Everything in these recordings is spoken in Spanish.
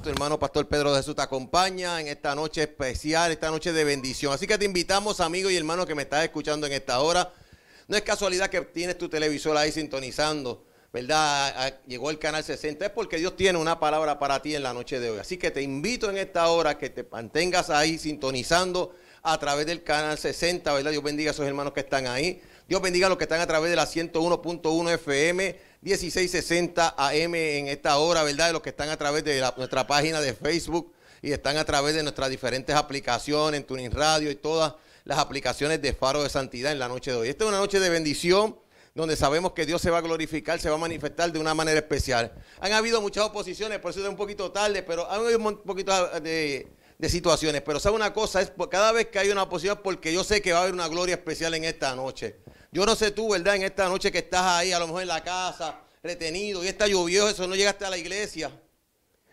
Tu hermano Pastor Pedro de Jesús, te acompaña en esta noche especial, esta noche de bendición. Así que te invitamos, amigos y hermanos que me estás escuchando en esta hora. No es casualidad que tienes tu televisor ahí sintonizando, ¿verdad? Llegó el canal 60. Es porque Dios tiene una palabra para ti en la noche de hoy. Así que te invito en esta hora que te mantengas ahí sintonizando a través del canal 60, ¿verdad? Dios bendiga a esos hermanos que están ahí. Dios bendiga a los que están a través de la 101.1 FM 1660 AM en esta hora, ¿verdad? De los que están a través de nuestra página de Facebook y están a través de nuestras diferentes aplicaciones, en Tuning Radio y todas las aplicaciones de Faro de Santidad en la noche de hoy. Esta es una noche de bendición donde sabemos que Dios se va a glorificar, se va a manifestar de una manera especial. Han habido muchas oposiciones, por eso es un poquito tarde, pero han habido un poquito ah, de de situaciones. Pero sabe una cosa, es cada vez que hay una posibilidad, porque yo sé que va a haber una gloria especial en esta noche. Yo no sé tú, ¿verdad? En esta noche que estás ahí, a lo mejor en la casa, retenido, y está lluvioso, eso no llegaste a la iglesia.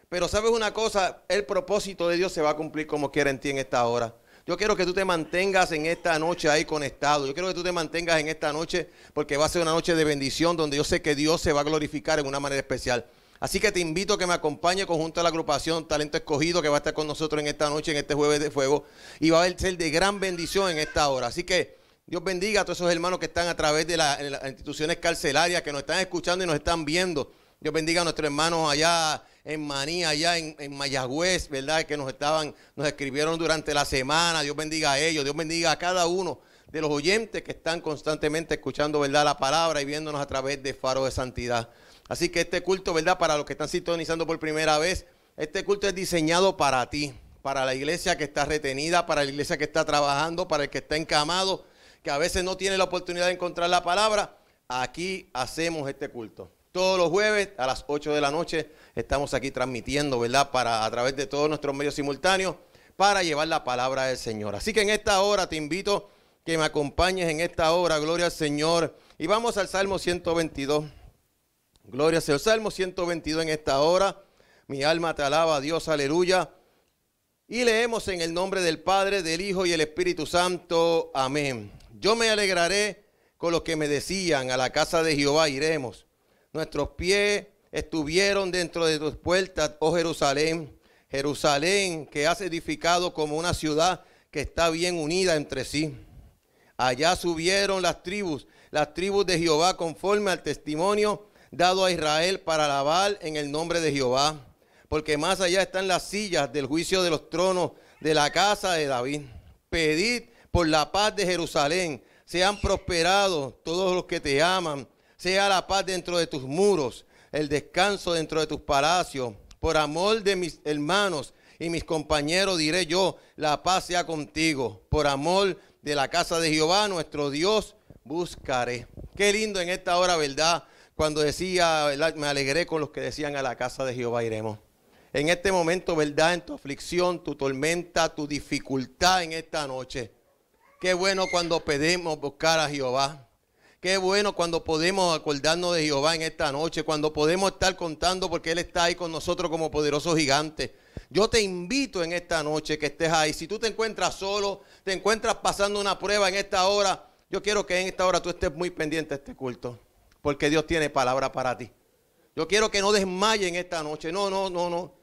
Pero sabes una cosa, el propósito de Dios se va a cumplir como quiera en ti en esta hora. Yo quiero que tú te mantengas en esta noche ahí conectado. Yo quiero que tú te mantengas en esta noche porque va a ser una noche de bendición donde yo sé que Dios se va a glorificar en una manera especial. Así que te invito a que me acompañe conjunto a la agrupación Talento Escogido que va a estar con nosotros en esta noche, en este jueves de fuego, y va a ser de gran bendición en esta hora. Así que Dios bendiga a todos esos hermanos que están a través de, las instituciones carcelarias, que nos están escuchando y nos están viendo. Dios bendiga a nuestros hermanos allá en Maní, allá en, en, Mayagüez, ¿verdad? Que nos estaban, nos escribieron durante la semana. Dios bendiga a ellos, Dios bendiga a cada uno de los oyentes que están constantemente escuchando, ¿verdad? La palabra y viéndonos a través de Faro de Santidad. Así que este culto, ¿verdad? Para los que están sintonizando por primera vez, este culto es diseñado para ti, para la iglesia que está retenida, para la iglesia que está trabajando, para el que está encamado, que a veces no tiene la oportunidad de encontrar la palabra. Aquí hacemos este culto. Todos los jueves a las 8 de la noche estamos aquí transmitiendo, ¿verdad? Para a través de todos nuestros medios simultáneos para llevar la palabra del Señor. Así que en esta hora te invito que me acompañes en esta hora, gloria al Señor. Y vamos al Salmo 122. Gloria sea Salmo 122 en esta hora. Mi alma te alaba, Dios, aleluya. Y leemos en el nombre del Padre, del Hijo y el Espíritu Santo. Amén. Yo me alegraré con lo que me decían, a la casa de Jehová iremos. Nuestros pies estuvieron dentro de tus puertas, oh Jerusalén. Jerusalén que has edificado como una ciudad que está bien unida entre sí. Allá subieron las tribus, las tribus de Jehová conforme al testimonio dado a Israel para alabar en el nombre de Jehová, porque más allá están las sillas del juicio de los tronos de la casa de David. Pedid por la paz de Jerusalén, sean prosperados todos los que te aman, sea la paz dentro de tus muros, el descanso dentro de tus palacios. Por amor de mis hermanos y mis compañeros diré yo, la paz sea contigo. Por amor de la casa de Jehová, nuestro Dios, buscaré. Qué lindo en esta hora, ¿verdad? cuando decía, me alegré con los que decían a la casa de Jehová iremos. En este momento, ¿verdad? En tu aflicción, tu tormenta, tu dificultad en esta noche. Qué bueno cuando pedimos buscar a Jehová. Qué bueno cuando podemos acordarnos de Jehová en esta noche, cuando podemos estar contando porque Él está ahí con nosotros como poderoso gigante. Yo te invito en esta noche que estés ahí. Si tú te encuentras solo, te encuentras pasando una prueba en esta hora, yo quiero que en esta hora tú estés muy pendiente a este culto porque Dios tiene palabra para ti. Yo quiero que no en esta noche. No, no, no, no.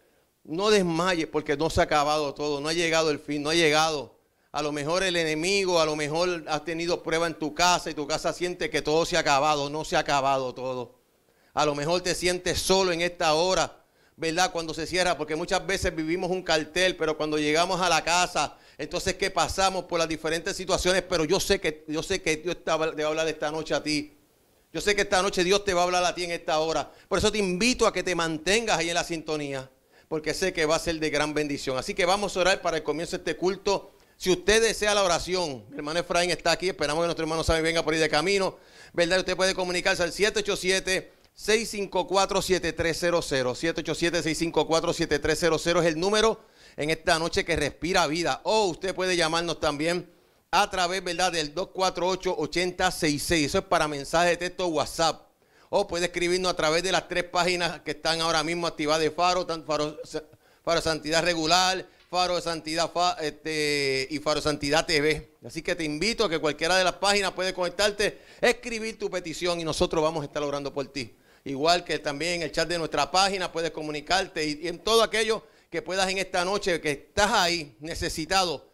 No desmaye porque no se ha acabado todo. No ha llegado el fin, no ha llegado. A lo mejor el enemigo, a lo mejor has tenido prueba en tu casa y tu casa siente que todo se ha acabado. No se ha acabado todo. A lo mejor te sientes solo en esta hora, ¿verdad? Cuando se cierra, porque muchas veces vivimos un cartel, pero cuando llegamos a la casa, entonces que pasamos por las diferentes situaciones, pero yo sé que yo sé que Dios te de hablar esta noche a ti. Yo sé que esta noche Dios te va a hablar a ti en esta hora. Por eso te invito a que te mantengas ahí en la sintonía, porque sé que va a ser de gran bendición. Así que vamos a orar para el comienzo de este culto. Si usted desea la oración, mi hermano Efraín está aquí, esperamos que nuestro hermano Sammy venga por ahí de camino. ¿Verdad? Usted puede comunicarse al 787 654 7300. 787 654 7300 es el número en esta noche que respira vida. O usted puede llamarnos también a través, ¿verdad? Del 248-8066. Eso es para mensaje de texto WhatsApp. O puede escribirnos a través de las tres páginas que están ahora mismo activadas de Faro, Faro, Faro Santidad Regular, Faro de Santidad este, y Faro Santidad TV. Así que te invito a que cualquiera de las páginas puede conectarte, escribir tu petición y nosotros vamos a estar logrando por ti. Igual que también en el chat de nuestra página puedes comunicarte y en todo aquello que puedas en esta noche que estás ahí necesitado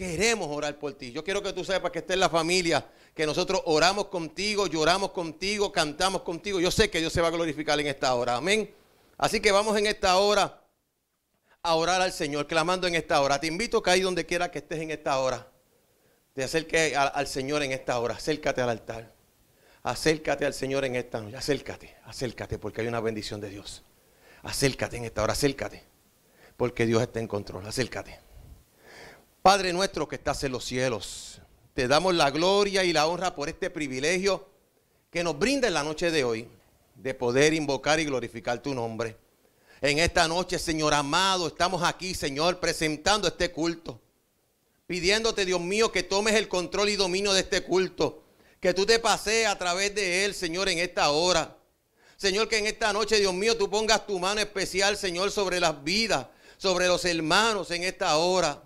Queremos orar por ti. Yo quiero que tú sepas que esté en la familia, que nosotros oramos contigo, lloramos contigo, cantamos contigo. Yo sé que Dios se va a glorificar en esta hora. Amén. Así que vamos en esta hora a orar al Señor, clamando en esta hora. Te invito a ahí donde quiera que estés en esta hora, te acerques al, al Señor en esta hora. Acércate al altar. Acércate al Señor en esta noche. Acércate, acércate, porque hay una bendición de Dios. Acércate en esta hora, acércate, porque Dios está en control. Acércate. Padre nuestro que estás en los cielos, te damos la gloria y la honra por este privilegio que nos brinda en la noche de hoy de poder invocar y glorificar tu nombre. En esta noche, Señor amado, estamos aquí, Señor, presentando este culto, pidiéndote, Dios mío, que tomes el control y dominio de este culto, que tú te pasees a través de él, Señor, en esta hora. Señor, que en esta noche, Dios mío, tú pongas tu mano especial, Señor, sobre las vidas, sobre los hermanos en esta hora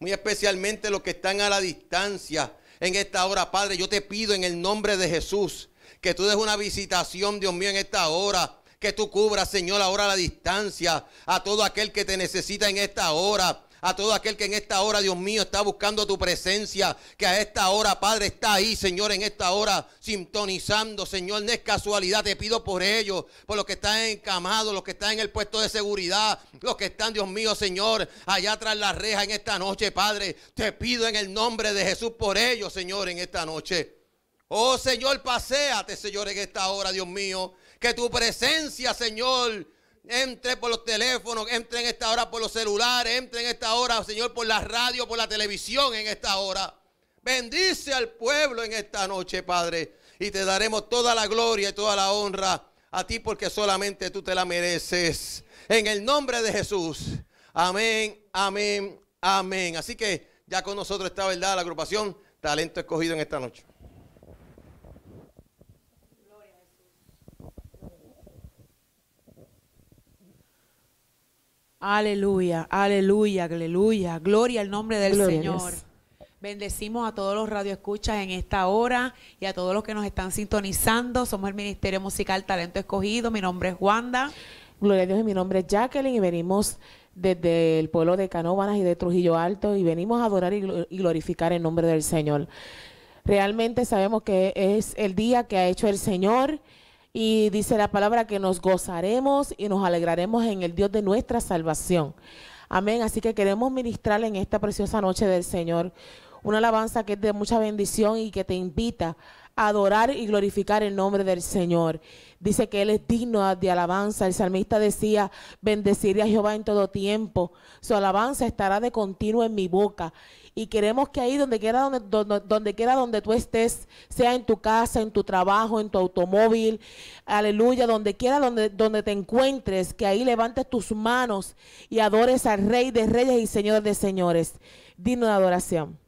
muy especialmente los que están a la distancia en esta hora, Padre. Yo te pido en el nombre de Jesús que tú des una visitación, Dios mío, en esta hora. Que tú cubras, Señor, ahora a la distancia a todo aquel que te necesita en esta hora a todo aquel que en esta hora, Dios mío, está buscando tu presencia, que a esta hora, Padre, está ahí, Señor, en esta hora, sintonizando, Señor, no es casualidad, te pido por ellos, por los que están encamados, los que están en el puesto de seguridad, los que están, Dios mío, Señor, allá tras la reja en esta noche, Padre, te pido en el nombre de Jesús por ellos, Señor, en esta noche. Oh Señor, paséate, Señor, en esta hora, Dios mío. Que tu presencia, Señor, entre por los teléfonos, entre en esta hora por los celulares, entre en esta hora, Señor, por la radio, por la televisión en esta hora. Bendice al pueblo en esta noche, Padre, y te daremos toda la gloria y toda la honra a ti porque solamente tú te la mereces. En el nombre de Jesús. Amén, amén, amén. Así que ya con nosotros está, ¿verdad? La agrupación Talento Escogido en esta noche. Aleluya, aleluya, aleluya. Gloria al nombre del Señor. Bendecimos a todos los radioescuchas en esta hora y a todos los que nos están sintonizando. Somos el Ministerio Musical Talento Escogido. Mi nombre es Wanda. Gloria a Dios, mi nombre es Jacqueline y venimos desde el pueblo de Canóvanas y de Trujillo Alto y venimos a adorar y glorificar el nombre del Señor. Realmente sabemos que es el día que ha hecho el Señor y dice la palabra que nos gozaremos y nos alegraremos en el Dios de nuestra salvación. Amén. Así que queremos ministrar en esta preciosa noche del Señor una alabanza que es de mucha bendición y que te invita a adorar y glorificar el nombre del Señor. Dice que Él es digno de alabanza. El salmista decía, bendeciré a Jehová en todo tiempo. Su alabanza estará de continuo en mi boca y queremos que ahí donde quiera donde, donde, quiera donde tú estés, sea en tu casa, en tu trabajo, en tu automóvil, aleluya, donde quiera donde, donde te encuentres, que ahí levantes tus manos y adores al Rey de Reyes y Señor de Señores. Dino de adoración.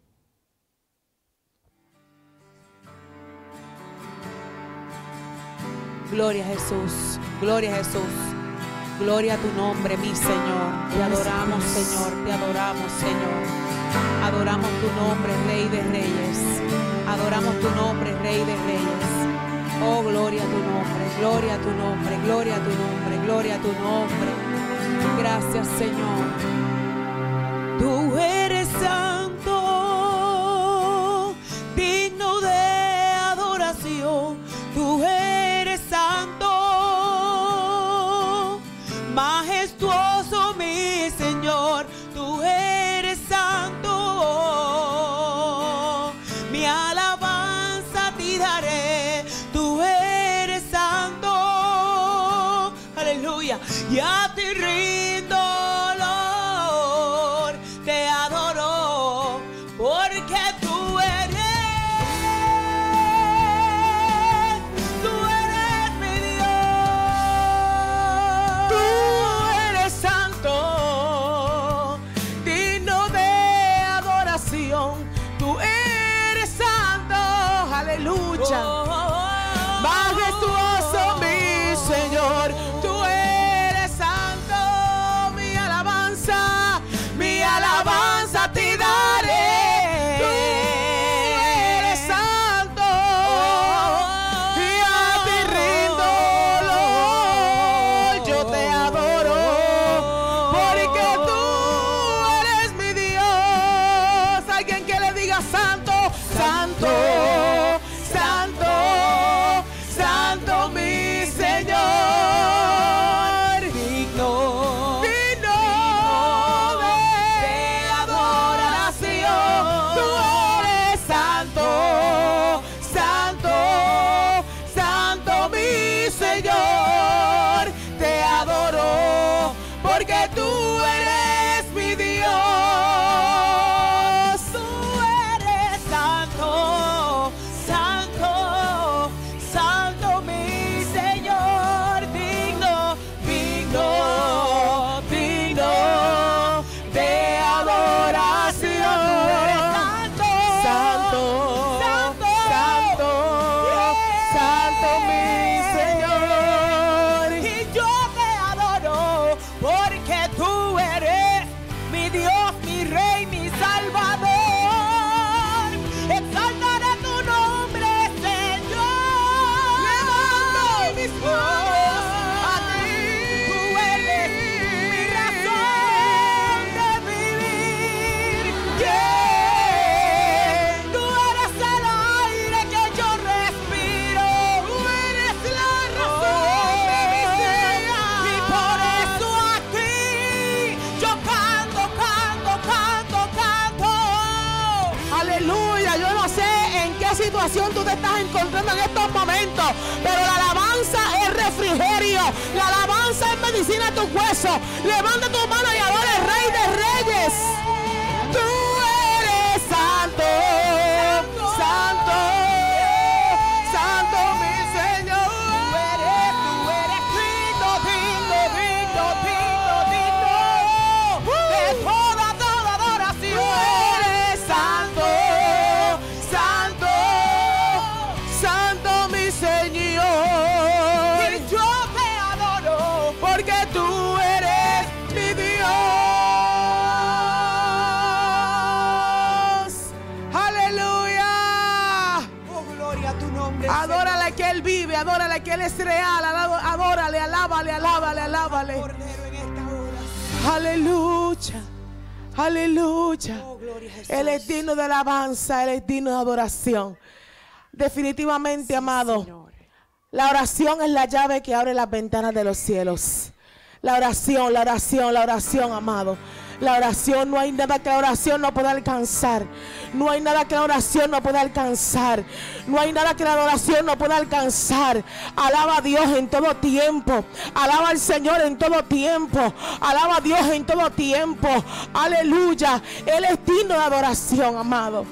Gloria a Jesús, gloria a Jesús, gloria a tu nombre, mi Señor. Te adoramos, Señor, te adoramos, Señor. Adoramos tu nombre, Rey de Reyes. Adoramos tu nombre, Rey de Reyes. Oh, gloria a tu nombre, gloria a tu nombre, gloria a tu nombre, gloria a tu nombre. Gracias, Señor. Tú eres santo. ya te tú te estás encontrando en estos momentos. Pero la alabanza es refrigerio. La alabanza es medicina a tu hueso, Levanta tu mano y adora el Rey de Reyes. es real. Adórale, alábale, alábale, alábale. Aleluya. Aleluya. Oh, él es digno de alabanza, Él es digno de adoración. Definitivamente, amado, la oración es la llave que abre las ventanas de los cielos. La oración, la oración, la oración, amado. La oración, no hay nada que la oración no pueda alcanzar. No hay nada que la oración no pueda alcanzar. No hay nada que la oración no pueda alcanzar. Alaba a Dios en todo tiempo. Alaba al Señor en todo tiempo. Alaba a Dios en todo tiempo. Aleluya. Él es digno de adoración, amado.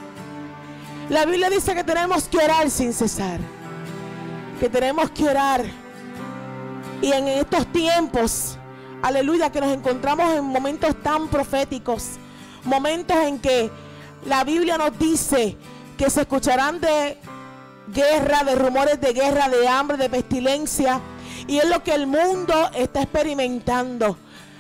La Biblia dice que tenemos que orar sin cesar. Que tenemos que orar. Y en estos tiempos aleluya, que nos encontramos en momentos tan proféticos, momentos en que la Biblia nos dice que se escucharán de guerra, de rumores de guerra, de hambre, de pestilencia, y es lo que el mundo está experimentando.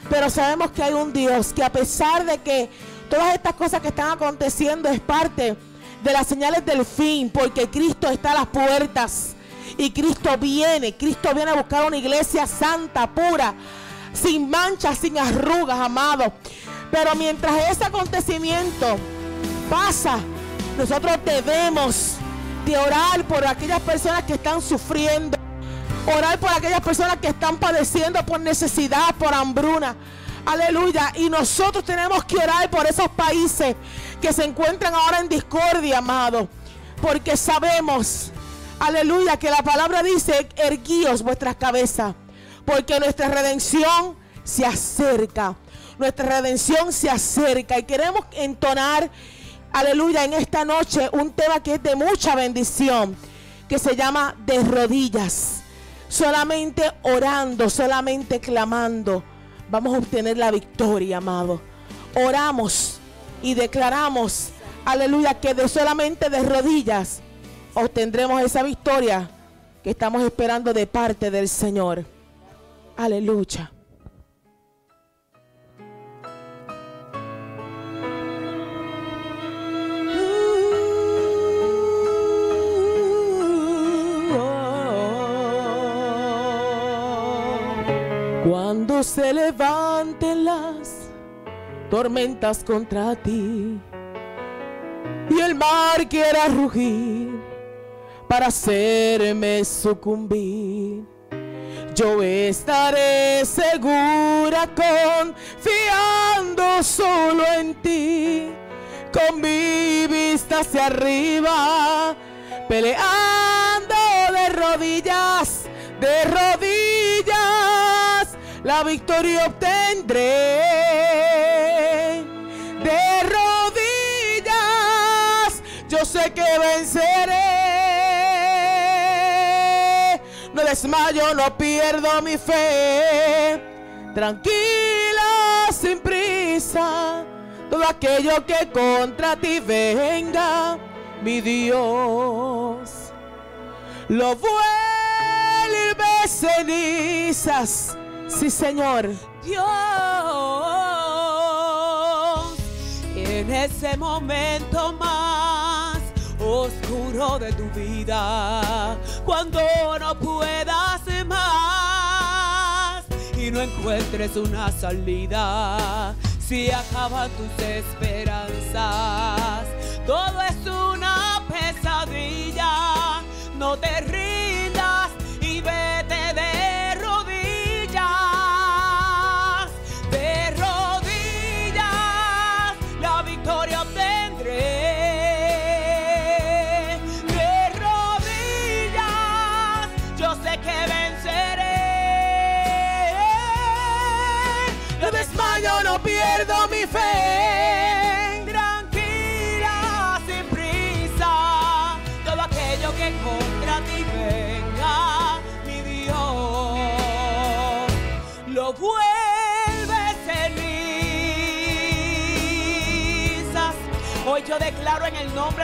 Pero sabemos que hay un Dios que a pesar de que todas estas cosas que están aconteciendo es parte de las señales del fin, porque Cristo está a las puertas. Y Cristo viene, Cristo viene a buscar una iglesia santa, pura, sin manchas, sin arrugas, amado. Pero mientras ese acontecimiento pasa, nosotros debemos de orar por aquellas personas que están sufriendo, orar por aquellas personas que están padeciendo por necesidad, por hambruna. Aleluya. Y nosotros tenemos que orar por esos países que se encuentran ahora en discordia, amado. Porque sabemos, aleluya, que la palabra dice, erguíos vuestras cabezas. Porque nuestra redención se acerca. Nuestra redención se acerca. Y queremos entonar, aleluya, en esta noche un tema que es de mucha bendición. Que se llama de rodillas. Solamente orando, solamente clamando. Vamos a obtener la victoria, amado. Oramos y declaramos, aleluya, que de solamente de rodillas obtendremos esa victoria que estamos esperando de parte del Señor. Aleluya. Cuando se levanten las tormentas contra ti y el mar quiera rugir para hacerme sucumbir, yo estaré segura confiando solo en ti, con mi vista hacia arriba, peleando de rodillas, de rodillas, la victoria obtendré. De rodillas, yo sé que venceré desmayo, no pierdo mi fe. Tranquila, sin prisa, todo aquello que contra ti venga, mi Dios. Lo vuelve cenizas, sí Señor. Dios, en ese momento más oscuro de tu vida cuando no puedas más y no encuentres una salida, si acaban tus esperanzas, todo es una pesadilla, no te rías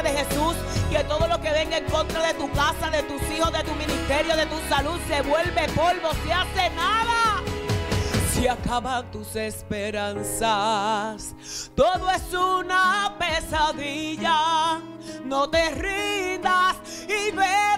de Jesús. Que todo lo que venga en contra de tu casa, de tus hijos, de tu ministerio, de tu salud, se vuelve polvo, se hace nada. Si acaban tus esperanzas. Todo es una pesadilla. No te rindas y ve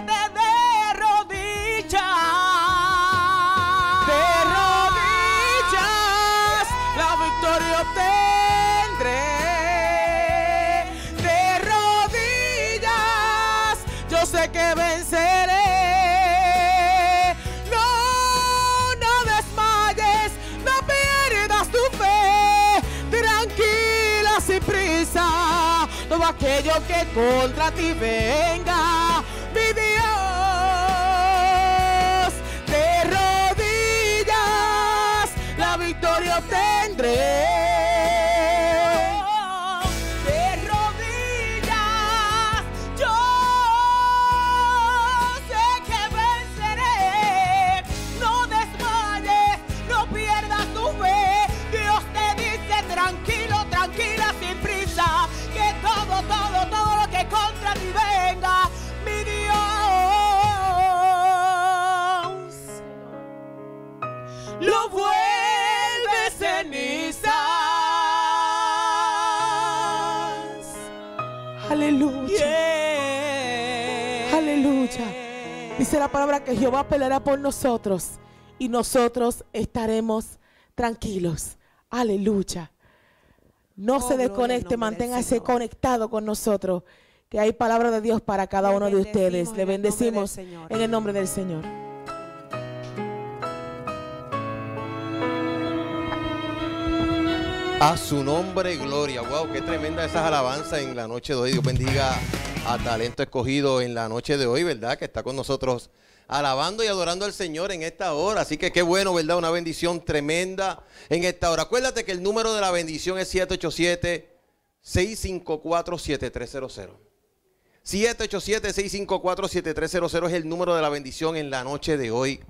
que contra ti venga, mi Dios, de rodillas la victoria obtendré. la palabra que Jehová peleará por nosotros y nosotros estaremos tranquilos. Aleluya. No se oh, desconecte, manténgase conectado con nosotros, que hay palabra de Dios para cada uno de ustedes. Le bendecimos en el nombre del Señor. A su nombre, gloria. Wow, qué tremenda esas alabanzas en la noche de hoy. Dios bendiga a Talento Escogido en la noche de hoy, ¿verdad? Que está con nosotros alabando y adorando al Señor en esta hora. Así que qué bueno, ¿verdad? Una bendición tremenda en esta hora. Acuérdate que el número de la bendición es 787-654-7300. 787-654-7300 es el número de la bendición en la noche de hoy.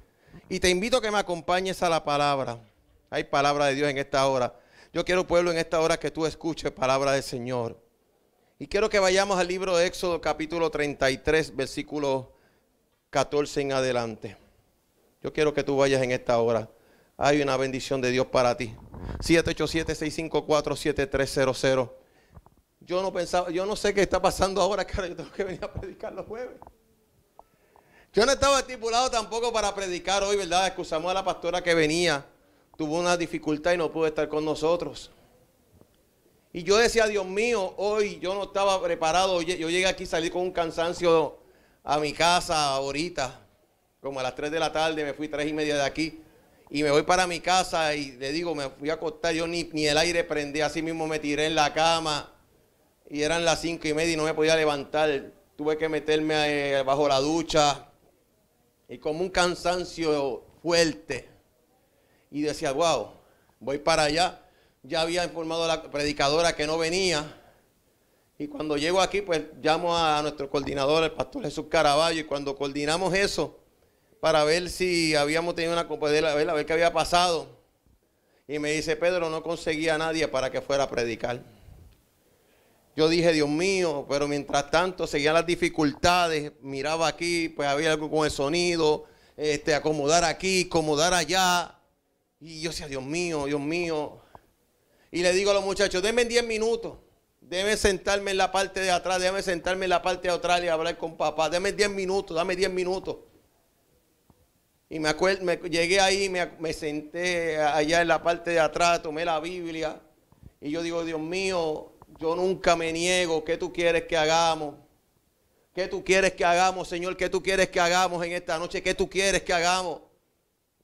Y te invito a que me acompañes a la palabra. Hay palabra de Dios en esta hora. Yo quiero, pueblo, en esta hora que tú escuches palabra del Señor. Y quiero que vayamos al libro de Éxodo capítulo 33, versículo 14 en adelante. Yo quiero que tú vayas en esta hora. Hay una bendición de Dios para ti. 787-654-7300. Yo no pensaba, yo no sé qué está pasando ahora, cara. Yo tengo que venir a predicar los jueves. Yo no estaba estipulado tampoco para predicar hoy, ¿verdad? Excusamos a la pastora que venía. Tuvo una dificultad y no pudo estar con nosotros. Y yo decía, Dios mío, hoy yo no estaba preparado. Yo llegué aquí, salir con un cansancio a mi casa ahorita, como a las 3 de la tarde, me fui 3 y media de aquí. Y me voy para mi casa y le digo, me fui a acostar, yo ni, ni el aire prendí, así mismo me tiré en la cama. Y eran las 5 y media y no me podía levantar. Tuve que meterme eh, bajo la ducha. Y como un cansancio fuerte. Y decía, wow, voy para allá ya había informado a la predicadora que no venía. Y cuando llego aquí, pues llamo a nuestro coordinador, el pastor Jesús Caraballo, y cuando coordinamos eso, para ver si habíamos tenido una compañera, a ver, qué había pasado. Y me dice, Pedro, no conseguía a nadie para que fuera a predicar. Yo dije, Dios mío, pero mientras tanto seguían las dificultades, miraba aquí, pues había algo con el sonido, este, acomodar aquí, acomodar allá. Y yo decía, Dios mío, Dios mío. Y le digo a los muchachos, denme 10 minutos. Déjeme sentarme en la parte de atrás, déjame sentarme en la parte de atrás y hablar con papá. Déjame 10 minutos, dame 10 minutos. Y me acuerdo, llegué ahí, me, senté allá en la parte de atrás, tomé la Biblia. Y yo digo, Dios mío, yo nunca me niego. ¿Qué tú quieres que hagamos? ¿Qué tú quieres que hagamos, Señor? ¿Qué tú quieres que hagamos en esta noche? ¿Qué tú quieres que hagamos?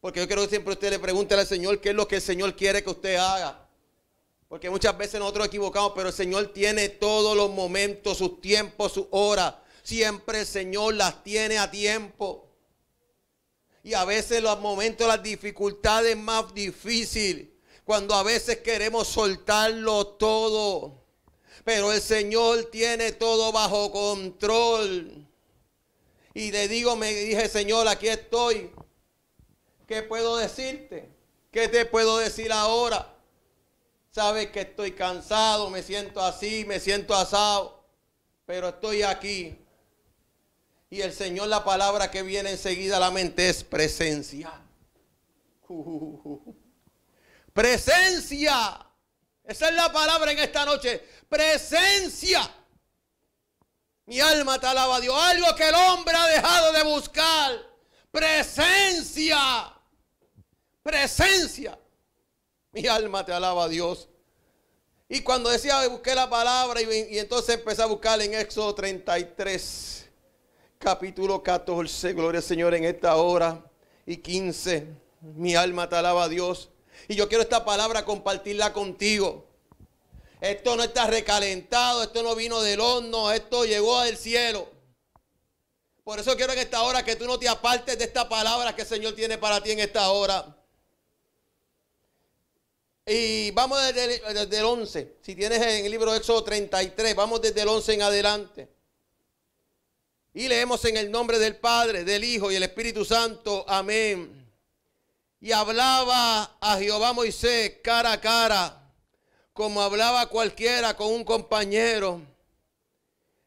Porque yo creo que siempre usted le pregunte al Señor qué es lo que el Señor quiere que usted haga. Porque muchas veces nosotros equivocamos, pero el Señor tiene todos los momentos, sus tiempos, sus horas. Siempre el Señor las tiene a tiempo. Y a veces los momentos, las dificultades más difíciles. Cuando a veces queremos soltarlo todo. Pero el Señor tiene todo bajo control. Y le digo, me dije, Señor, aquí estoy. ¿Qué puedo decirte? ¿Qué te puedo decir ahora? Sabes que estoy cansado, me siento así, me siento asado, pero estoy aquí. Y el Señor, la palabra que viene enseguida a la mente es presencia. presencia. Esa es la palabra en esta noche. Presencia. Mi alma te alaba Dios. Algo que el hombre ha dejado de buscar. Presencia. Presencia. Mi alma te alaba a Dios. Y cuando decía, busqué la palabra y, entonces empecé a buscar en Éxodo 33, capítulo 14, gloria al Señor en esta hora, y 15, mi alma te alaba a Dios. Y yo quiero esta palabra compartirla contigo. Esto no está recalentado, esto no vino del horno, esto llegó del cielo. Por eso quiero en esta hora que tú no te apartes de esta palabra que el Señor tiene para ti en esta hora. Y vamos desde el, 11. Si tienes en el libro de Éxodo 33, vamos desde el 11 en adelante. Y leemos en el nombre del Padre, del Hijo y el Espíritu Santo. Amén. Y hablaba a Jehová Moisés cara a cara, como hablaba cualquiera con un compañero.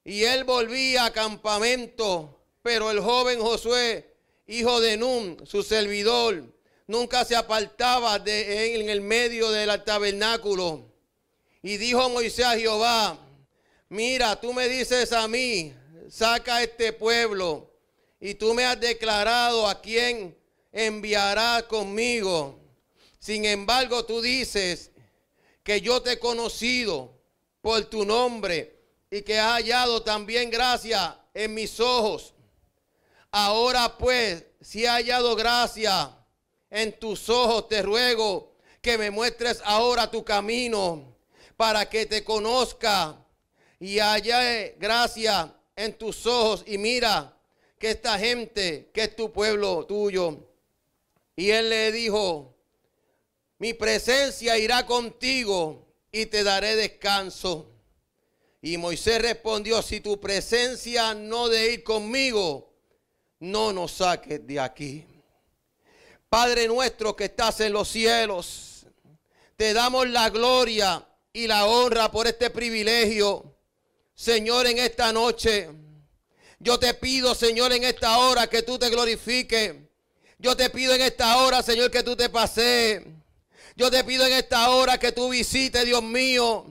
Y él volvía a campamento, pero el joven Josué, hijo de Nun, su servidor, nunca se apartaba de, en, en el medio del tabernáculo. Y dijo Moisés a Jehová, mira, tú me dices a mí, saca este pueblo, y tú me has declarado a quién enviará conmigo. Sin embargo, tú dices que yo te he conocido por tu nombre y que has hallado también gracia en mis ojos. Ahora pues, si he hallado gracia en tus ojos te ruego que me muestres ahora tu camino para que te conozca y haya gracia en tus ojos y mira que esta gente, que es tu pueblo tuyo. Y él le dijo, mi presencia irá contigo y te daré descanso. Y Moisés respondió, si tu presencia no de ir conmigo, no nos saques de aquí. Padre nuestro que estás en los cielos, te damos la gloria y la honra por este privilegio. Señor, en esta noche, yo te pido, Señor, en esta hora que tú te glorifiques. Yo te pido en esta hora, Señor, que tú te pasees. Yo te pido en esta hora que tú visites, Dios mío,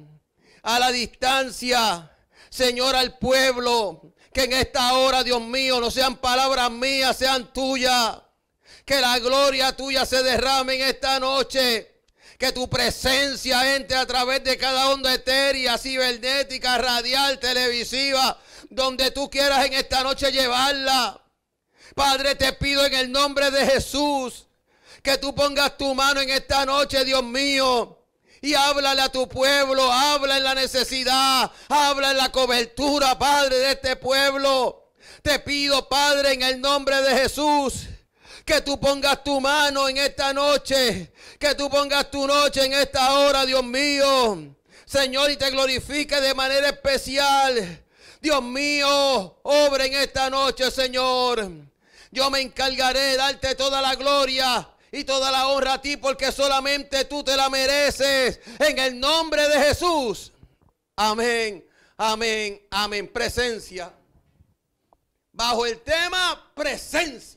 a la distancia, Señor, al pueblo. Que en esta hora, Dios mío, no sean palabras mías, sean tuyas. Que la gloria tuya se derrame en esta noche. Que tu presencia entre a través de cada onda etérea, cibernética, radial, televisiva, donde tú quieras en esta noche llevarla. Padre, te pido en el nombre de Jesús que tú pongas tu mano en esta noche, Dios mío. Y háblale a tu pueblo, habla en la necesidad, habla en la cobertura, Padre, de este pueblo. Te pido, Padre, en el nombre de Jesús que tú pongas tu mano en esta noche. Que tú pongas tu noche en esta hora, Dios mío. Señor, y te glorifique de manera especial. Dios mío, obra en esta noche, Señor. Yo me encargaré de darte toda la gloria y toda la honra a ti porque solamente tú te la mereces. En el nombre de Jesús. Amén, amén, amén. Presencia. Bajo el tema presencia.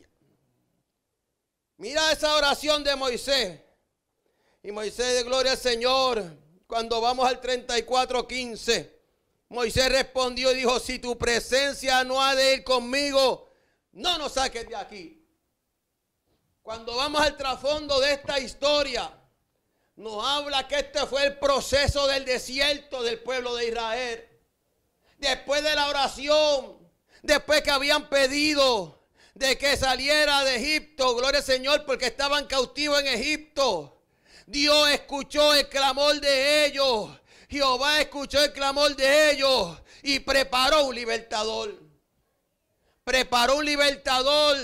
Mira esa oración de Moisés. Y Moisés de gloria al Señor, cuando vamos al 34:15, Moisés respondió y dijo, si tu presencia no ha de ir conmigo, no nos saques de aquí. Cuando vamos al trasfondo de esta historia, nos habla que este fue el proceso del desierto del pueblo de Israel. Después de la oración, después que habían pedido, de que saliera de Egipto, gloria al Señor, porque estaban cautivos en Egipto. Dios escuchó el clamor de ellos. Jehová escuchó el clamor de ellos y preparó un libertador. Preparó un libertador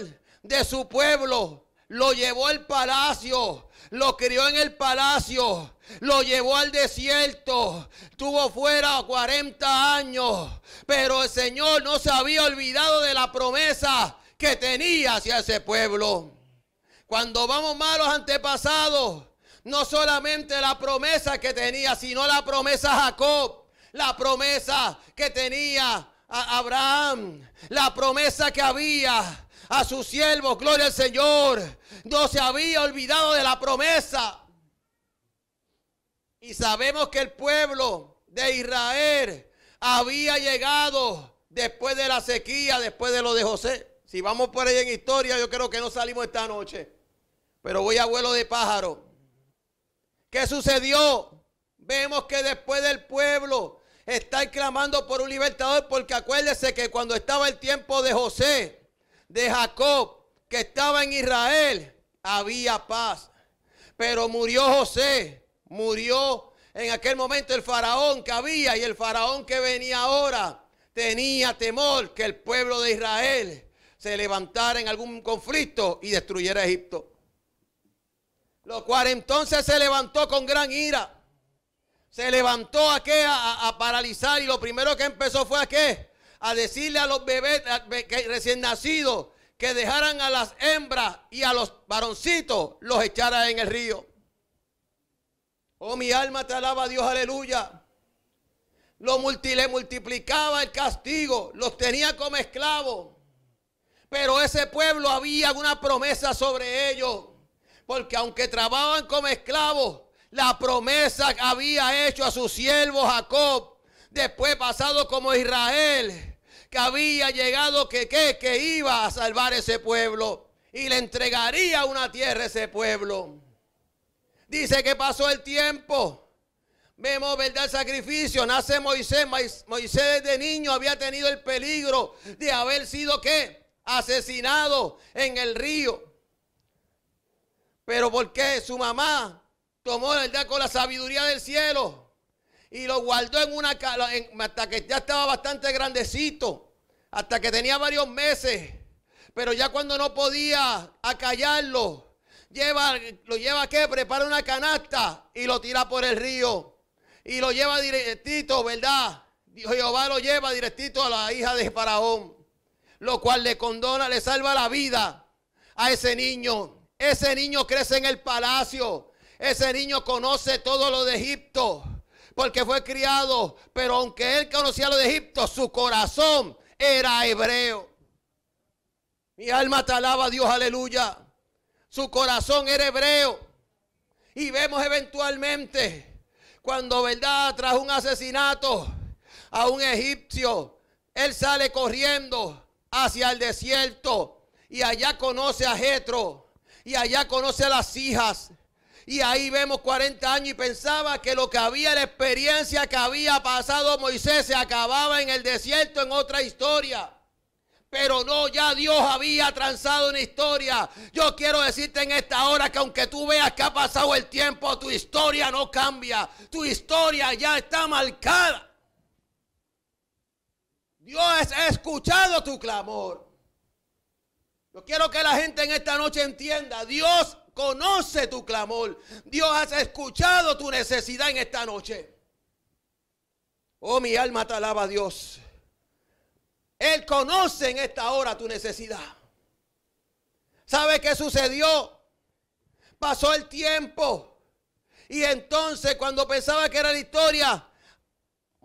de su pueblo. Lo llevó al palacio. Lo crió en el palacio. Lo llevó al desierto. Tuvo fuera 40 años. Pero el Señor no se había olvidado de la promesa que tenía hacia ese pueblo. Cuando vamos malos antepasados, no solamente la promesa que tenía, sino la promesa Jacob, la promesa que tenía a Abraham, la promesa que había a sus siervos, gloria al Señor, no se había olvidado de la promesa. Y sabemos que el pueblo de Israel había llegado después de la sequía, después de lo de José. Si vamos por ahí en historia, yo creo que no salimos esta noche. Pero voy a vuelo de pájaro. ¿Qué sucedió? Vemos que después del pueblo está clamando por un libertador, porque acuérdese que cuando estaba el tiempo de José, de Jacob, que estaba en Israel, había paz. Pero murió José, murió en aquel momento el faraón que había y el faraón que venía ahora tenía temor que el pueblo de Israel se levantara en algún conflicto y destruyera Egipto. Lo cual entonces se levantó con gran ira. Se levantó a A, paralizar. Y lo primero que empezó fue a A decirle a los bebés recién nacidos que dejaran a las hembras y a los varoncitos los echara en el río. Oh, mi alma te alaba Dios, aleluya. Lo le multiplicaba el castigo, los tenía como esclavos. Pero ese pueblo había una promesa sobre ellos. Porque aunque trabajaban como esclavos, la promesa que había hecho a su siervo Jacob, después pasado como Israel, que había llegado que, qué, que iba a salvar ese pueblo y le entregaría una tierra a ese pueblo. Dice que pasó el tiempo. Vemos, ¿verdad? El sacrificio. Nace Moisés. Moisés de niño había tenido el peligro de haber sido que, asesinado en el río. Pero porque su mamá tomó día con la sabiduría del cielo y lo guardó en una hasta que ya estaba bastante grandecito, hasta que tenía varios meses. Pero ya cuando no podía acallarlo, lleva, lo lleva que prepara una canasta y lo tira por el río y lo lleva directito, ¿verdad? Jehová lo lleva directito a la hija de Faraón lo cual le condona, le salva la vida a ese niño. Ese niño crece en el palacio. Ese niño conoce todo lo de Egipto, porque fue criado, pero aunque él conocía lo de Egipto, su corazón era hebreo. Mi alma te alaba, Dios, aleluya. Su corazón era hebreo. Y vemos eventualmente, cuando, ¿verdad?, tras un asesinato a un egipcio, él sale corriendo hacia el desierto y allá conoce a Jetro y allá conoce a las hijas. Y ahí vemos 40 años y pensaba que lo que había, la experiencia que había pasado Moisés se acababa en el desierto en otra historia. Pero no, ya Dios había transado una historia. Yo quiero decirte en esta hora que aunque tú veas que ha pasado el tiempo, tu historia no cambia. Tu historia ya está marcada. Dios ha escuchado tu clamor. Yo quiero que la gente en esta noche entienda, Dios conoce tu clamor. Dios ha escuchado tu necesidad en esta noche. Oh, mi alma te alaba a Dios. Él conoce en esta hora tu necesidad. ¿Sabe qué sucedió? Pasó el tiempo. Y entonces cuando pensaba que era la historia,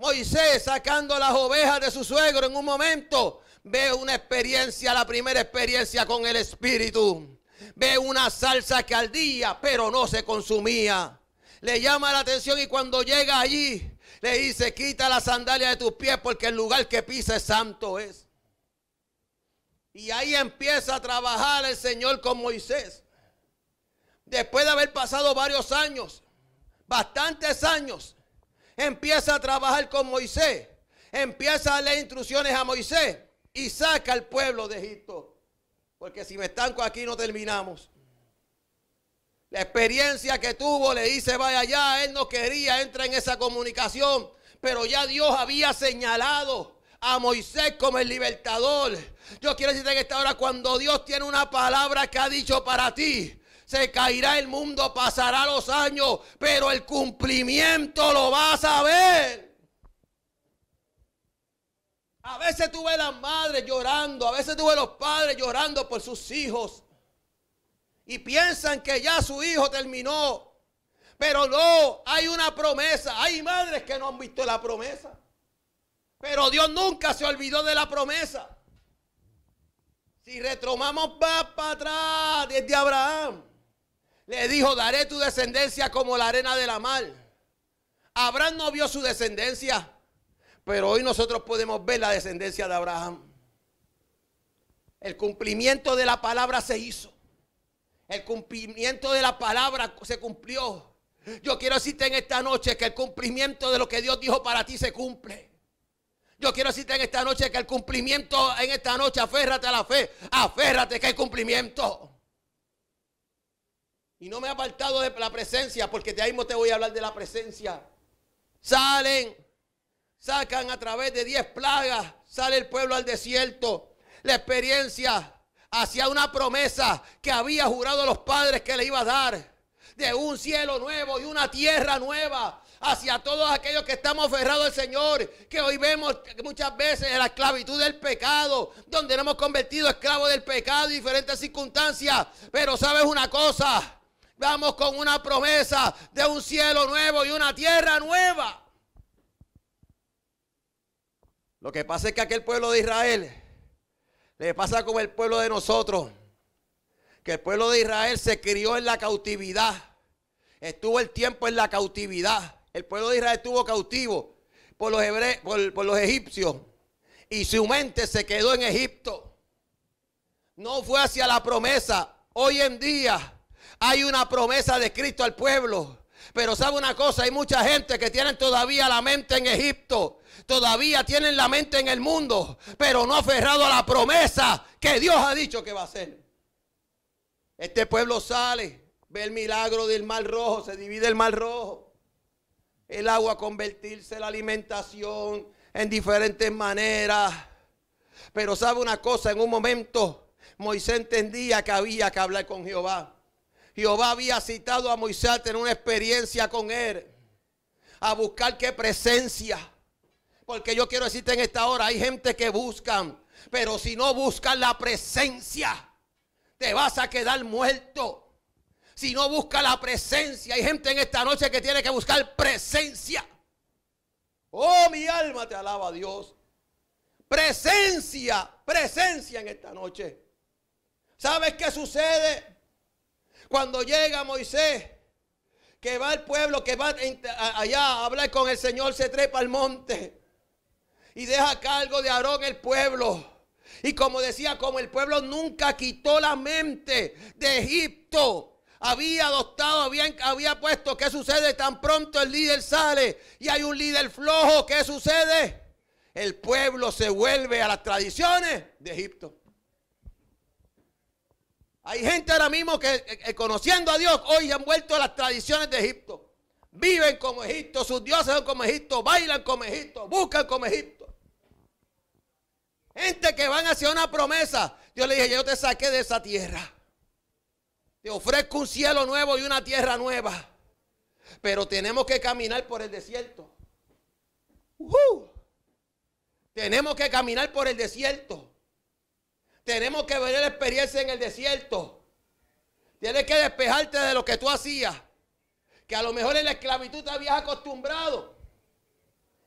Moisés sacando las ovejas de su suegro en un momento. Ve una experiencia, la primera experiencia con el Espíritu. Ve una salsa que ardía, pero no se consumía. Le llama la atención y cuando llega allí, le dice, quita la sandalia de tus pies porque el lugar que pisa es santo es. Y ahí empieza a trabajar el Señor con Moisés. Después de haber pasado varios años, bastantes años, empieza a trabajar con Moisés, empieza a leer instrucciones a Moisés y saca al pueblo de Egipto. Porque si me estanco aquí no terminamos. La experiencia que tuvo le dice, vaya allá, él no quería, entra en esa comunicación, pero ya Dios había señalado a Moisés como el libertador. Yo quiero decirte que esta hora cuando Dios tiene una palabra que ha dicho para ti, se caerá el mundo, pasará los años, pero el cumplimiento lo vas a ver. A veces tuve las madres llorando, a veces tuve los padres llorando por sus hijos y piensan que ya su hijo terminó. Pero no, hay una promesa. Hay madres que no han visto la promesa. Pero Dios nunca se olvidó de la promesa. Si retomamos más para atrás desde Abraham, le dijo, daré tu descendencia como la arena de la mar. Abraham no vio su descendencia, pero hoy nosotros podemos ver la descendencia de Abraham. El cumplimiento de la palabra se hizo. El cumplimiento de la palabra se cumplió. Yo quiero decirte en esta noche que el cumplimiento de lo que Dios dijo para ti se cumple. Yo quiero decirte en esta noche que el cumplimiento en esta noche, aférrate a la fe, aférrate que hay cumplimiento. Y no me he apartado de la presencia, porque de ahí mismo te voy a hablar de la presencia. Salen, sacan a través de diez plagas, sale el pueblo al desierto. La experiencia hacia una promesa que había jurado a los padres que le iba a dar. De un cielo nuevo, Y una tierra nueva hacia todos aquellos que estamos aferrados al Señor, que hoy vemos muchas veces en la esclavitud del pecado, donde nos hemos convertido esclavos del pecado Y diferentes circunstancias. Pero sabes una cosa, Vamos con una promesa de un cielo nuevo y una tierra nueva. Lo que pasa es que aquel pueblo de Israel le pasa como el pueblo de nosotros. Que el pueblo de Israel se crió en la cautividad. Estuvo el tiempo en la cautividad. El pueblo de Israel estuvo cautivo por los, por los egipcios. Y su mente se quedó en Egipto. No fue hacia la promesa. Hoy en día hay una promesa de Cristo al pueblo. Pero sabe una cosa, hay mucha gente que tienen todavía la mente en Egipto. Todavía tienen la mente en el mundo, pero no aferrado a la promesa que Dios ha dicho que va a hacer. Este pueblo sale, ve el milagro del mar rojo, se divide el mar rojo. El agua convertirse en la alimentación en diferentes maneras. Pero sabe una cosa, en un momento Moisés entendía que había que hablar con Jehová. Jehová había citado a Moisés a tener una experiencia con él, a buscar qué presencia. Porque yo quiero decirte en esta hora, hay gente que buscan, pero si no buscan la presencia, te vas a quedar muerto. Si no busca la presencia, hay gente en esta noche que tiene que buscar presencia. Oh, mi alma te alaba Dios. Presencia, presencia en esta noche. ¿Sabes qué sucede? Cuando llega Moisés, que va al pueblo, que va allá a hablar con el Señor, se trepa al monte y deja cargo de Aarón el pueblo. Y como decía, como el pueblo nunca quitó la mente de Egipto, había adoptado, había, había puesto, ¿qué sucede? Tan pronto el líder sale y hay un líder flojo, ¿qué sucede? El pueblo se vuelve a las tradiciones de Egipto. Hay gente ahora mismo que, eh, eh, conociendo a Dios hoy han vuelto a las tradiciones de Egipto. Viven como Egipto, sus dioses son como Egipto, bailan como Egipto, buscan como Egipto. Gente que van hacia una promesa. Dios le dije, yo te saqué de esa tierra. Te ofrezco un cielo nuevo y una tierra nueva. Pero tenemos que caminar por el desierto. Tenemos que caminar por el desierto. Tenemos que ver la experiencia en el desierto. Tienes que despejarte de lo que tú hacías. Que a lo mejor en la esclavitud te habías acostumbrado.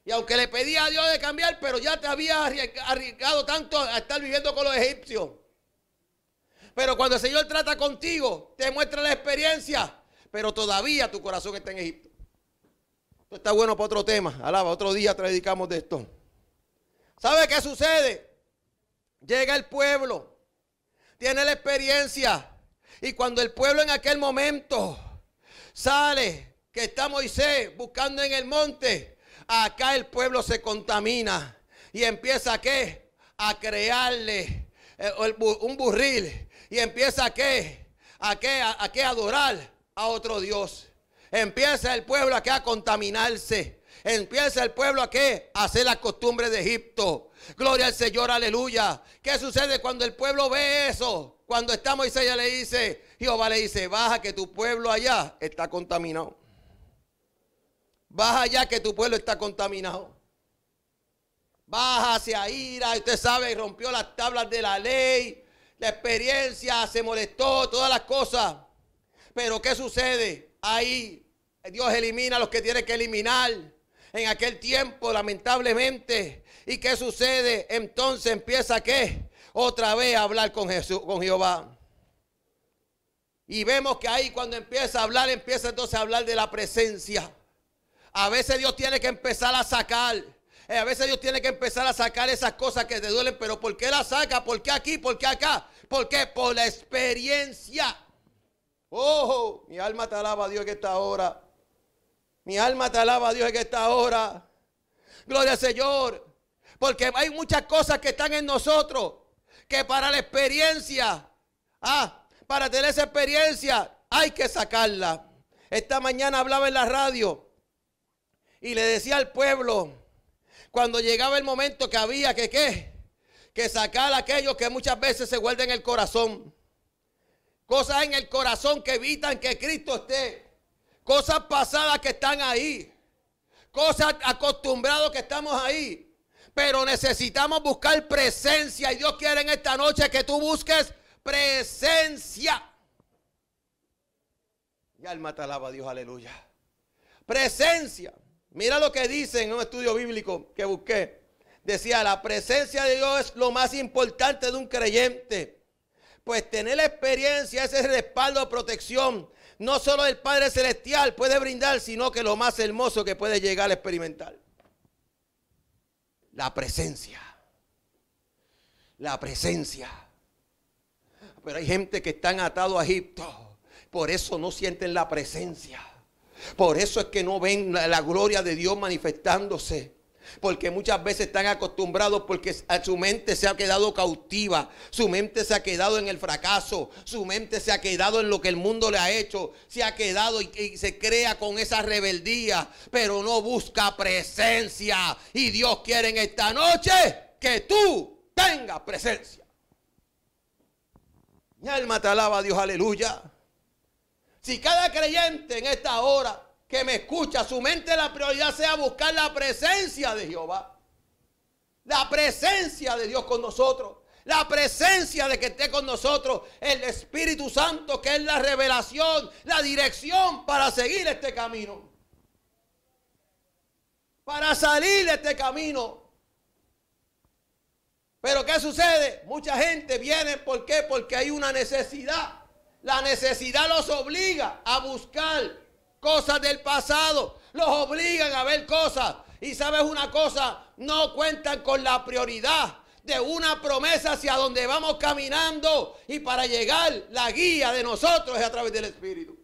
Y aunque le pedías a Dios de cambiar, pero ya te habías arriesgado tanto a estar viviendo con los egipcios. Pero cuando el Señor trata contigo, te muestra la experiencia. Pero todavía tu corazón está en Egipto. Esto está bueno para otro tema. Alaba, otro día te de esto. ¿Sabe qué sucede? Llega el pueblo, tiene la experiencia. Y cuando el pueblo en aquel momento sale, que está Moisés buscando en el monte, acá el pueblo se contamina y empieza a qué? A crearle eh, un burril y empieza a qué? A qué? adorar a otro Dios. Empieza el pueblo a qué? A contaminarse. Empieza el pueblo a qué? A hacer las costumbres de Egipto. Gloria al Señor, aleluya. ¿Qué sucede cuando el pueblo ve eso? Cuando está Moisés ya le dice, Jehová le dice, baja que tu pueblo allá está contaminado. Baja allá que tu pueblo está contaminado. Baja hacia ira, usted sabe, rompió las tablas de la ley, la experiencia, se molestó, todas las cosas. Pero ¿qué sucede? Ahí Dios elimina a los que tiene que eliminar. En aquel tiempo, lamentablemente, ¿Y qué sucede? Entonces empieza qué? Otra vez a hablar con, Jesús, con Jehová. Y vemos que ahí cuando empieza a hablar, empieza entonces a hablar de la presencia. A veces Dios tiene que empezar a sacar. Eh, a veces Dios tiene que empezar a sacar esas cosas que te duelen. Pero ¿por qué las saca? ¿Por qué aquí? ¿Por qué acá? ¿Por qué? Por la experiencia. oh, mi alma te alaba Dios en esta hora. Mi alma te alaba Dios en esta hora. Gloria al Señor. Porque hay muchas cosas que están en nosotros que para la experiencia, ah, para tener esa experiencia hay que sacarla. Esta mañana hablaba en la radio y le decía al pueblo, cuando llegaba el momento que había que qué, que sacar aquello que muchas veces se guarda en el corazón. Cosas en el corazón que evitan que Cristo esté. Cosas pasadas que están ahí. Cosas acostumbradas que estamos ahí pero necesitamos buscar presencia. Y Dios quiere en esta noche que tú busques presencia. Y alma te Dios, aleluya. Presencia. Mira lo que dice en un estudio bíblico que busqué. Decía, la presencia de Dios es lo más importante de un creyente. Pues tener la experiencia, ese respaldo, protección, no solo el Padre Celestial puede brindar, sino que lo más hermoso que puede llegar a experimentar. La presencia. La presencia. Pero hay gente que están atado a Egipto. Por eso no sienten la presencia. Por eso es que no ven la gloria de Dios manifestándose porque muchas veces están acostumbrados porque su mente se ha quedado cautiva, su mente se ha quedado en el fracaso, su mente se ha quedado en lo que el mundo le ha hecho, se ha quedado y, se crea con esa rebeldía, pero no busca presencia. Y Dios quiere en esta noche que tú tengas presencia. Mi alma te alaba, Dios, aleluya. Si cada creyente en esta hora que me escucha, su mente la prioridad sea buscar la presencia de Jehová. La presencia de Dios con nosotros. La presencia de que esté con nosotros el Espíritu Santo, que es la revelación, la dirección para seguir este camino. Para salir de este camino. Pero ¿qué sucede? Mucha gente viene, ¿por qué? Porque hay una necesidad. La necesidad los obliga a buscar cosas del pasado, los obligan a ver cosas. Y sabes una cosa, no cuentan con la prioridad de una promesa hacia donde vamos caminando y para llegar la guía de nosotros es a través del Espíritu.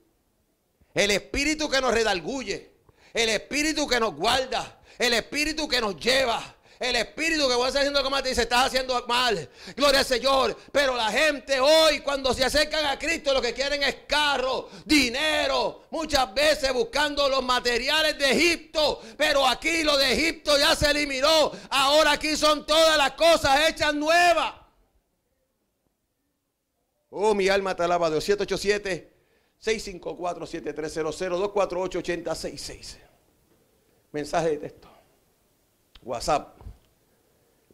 El Espíritu que nos redarguye, el Espíritu que nos guarda, el Espíritu que nos lleva, el espíritu que voy a estar haciendo como te dice, estás haciendo mal. Gloria al Señor. Pero la gente hoy, cuando se acercan a Cristo, lo que quieren es carro, dinero. Muchas veces buscando los materiales de Egipto. Pero aquí lo de Egipto ya se eliminó. Ahora aquí son todas las cosas hechas nuevas. Oh, mi alma te alaba Dios. 787 654 7300 248 8066 Mensaje de texto. WhatsApp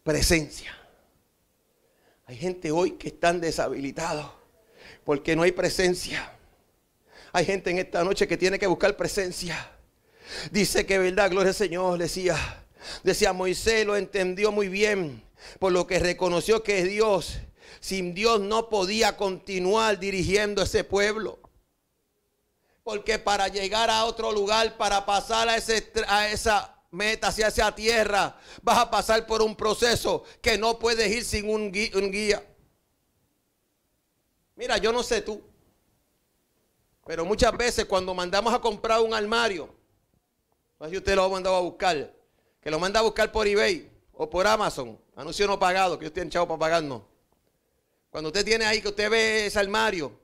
presencia. Hay gente hoy que están deshabilitados porque no hay presencia. Hay gente en esta noche que tiene que buscar presencia. Dice que verdad, gloria al Señor, decía. Decía Moisés, lo entendió muy bien, por lo que reconoció que es Dios. Sin Dios no podía continuar dirigiendo ese pueblo. Porque para llegar a otro lugar, para pasar a, ese, a esa Métase hacia tierra. Vas a pasar por un proceso que no puedes ir sin un guía. Mira, yo no sé tú. Pero muchas veces cuando mandamos a comprar un armario, no sé si usted lo ha mandado a buscar, que lo manda a buscar por eBay o por Amazon, anuncio no pagado, que usted ha enchado para pagarnos. Cuando usted tiene ahí que usted ve ese armario,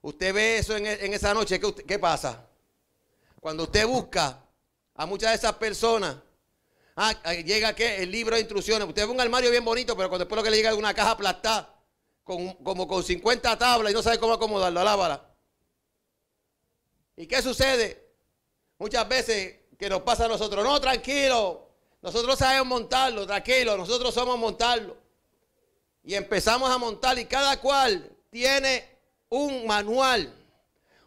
usted ve eso en, esa noche, ¿qué pasa? Cuando usted busca, a muchas de esas personas. Ah, llega que el libro de instrucciones. Usted ve un armario bien bonito, pero cuando después lo que le llega es una caja aplastada, con, como con 50 tablas y no sabe cómo acomodarlo, alábala. ¿Y qué sucede? Muchas veces que nos pasa a nosotros, no, tranquilo, nosotros sabemos montarlo, tranquilo, nosotros somos montarlo. Y empezamos a montar y cada cual tiene un manual.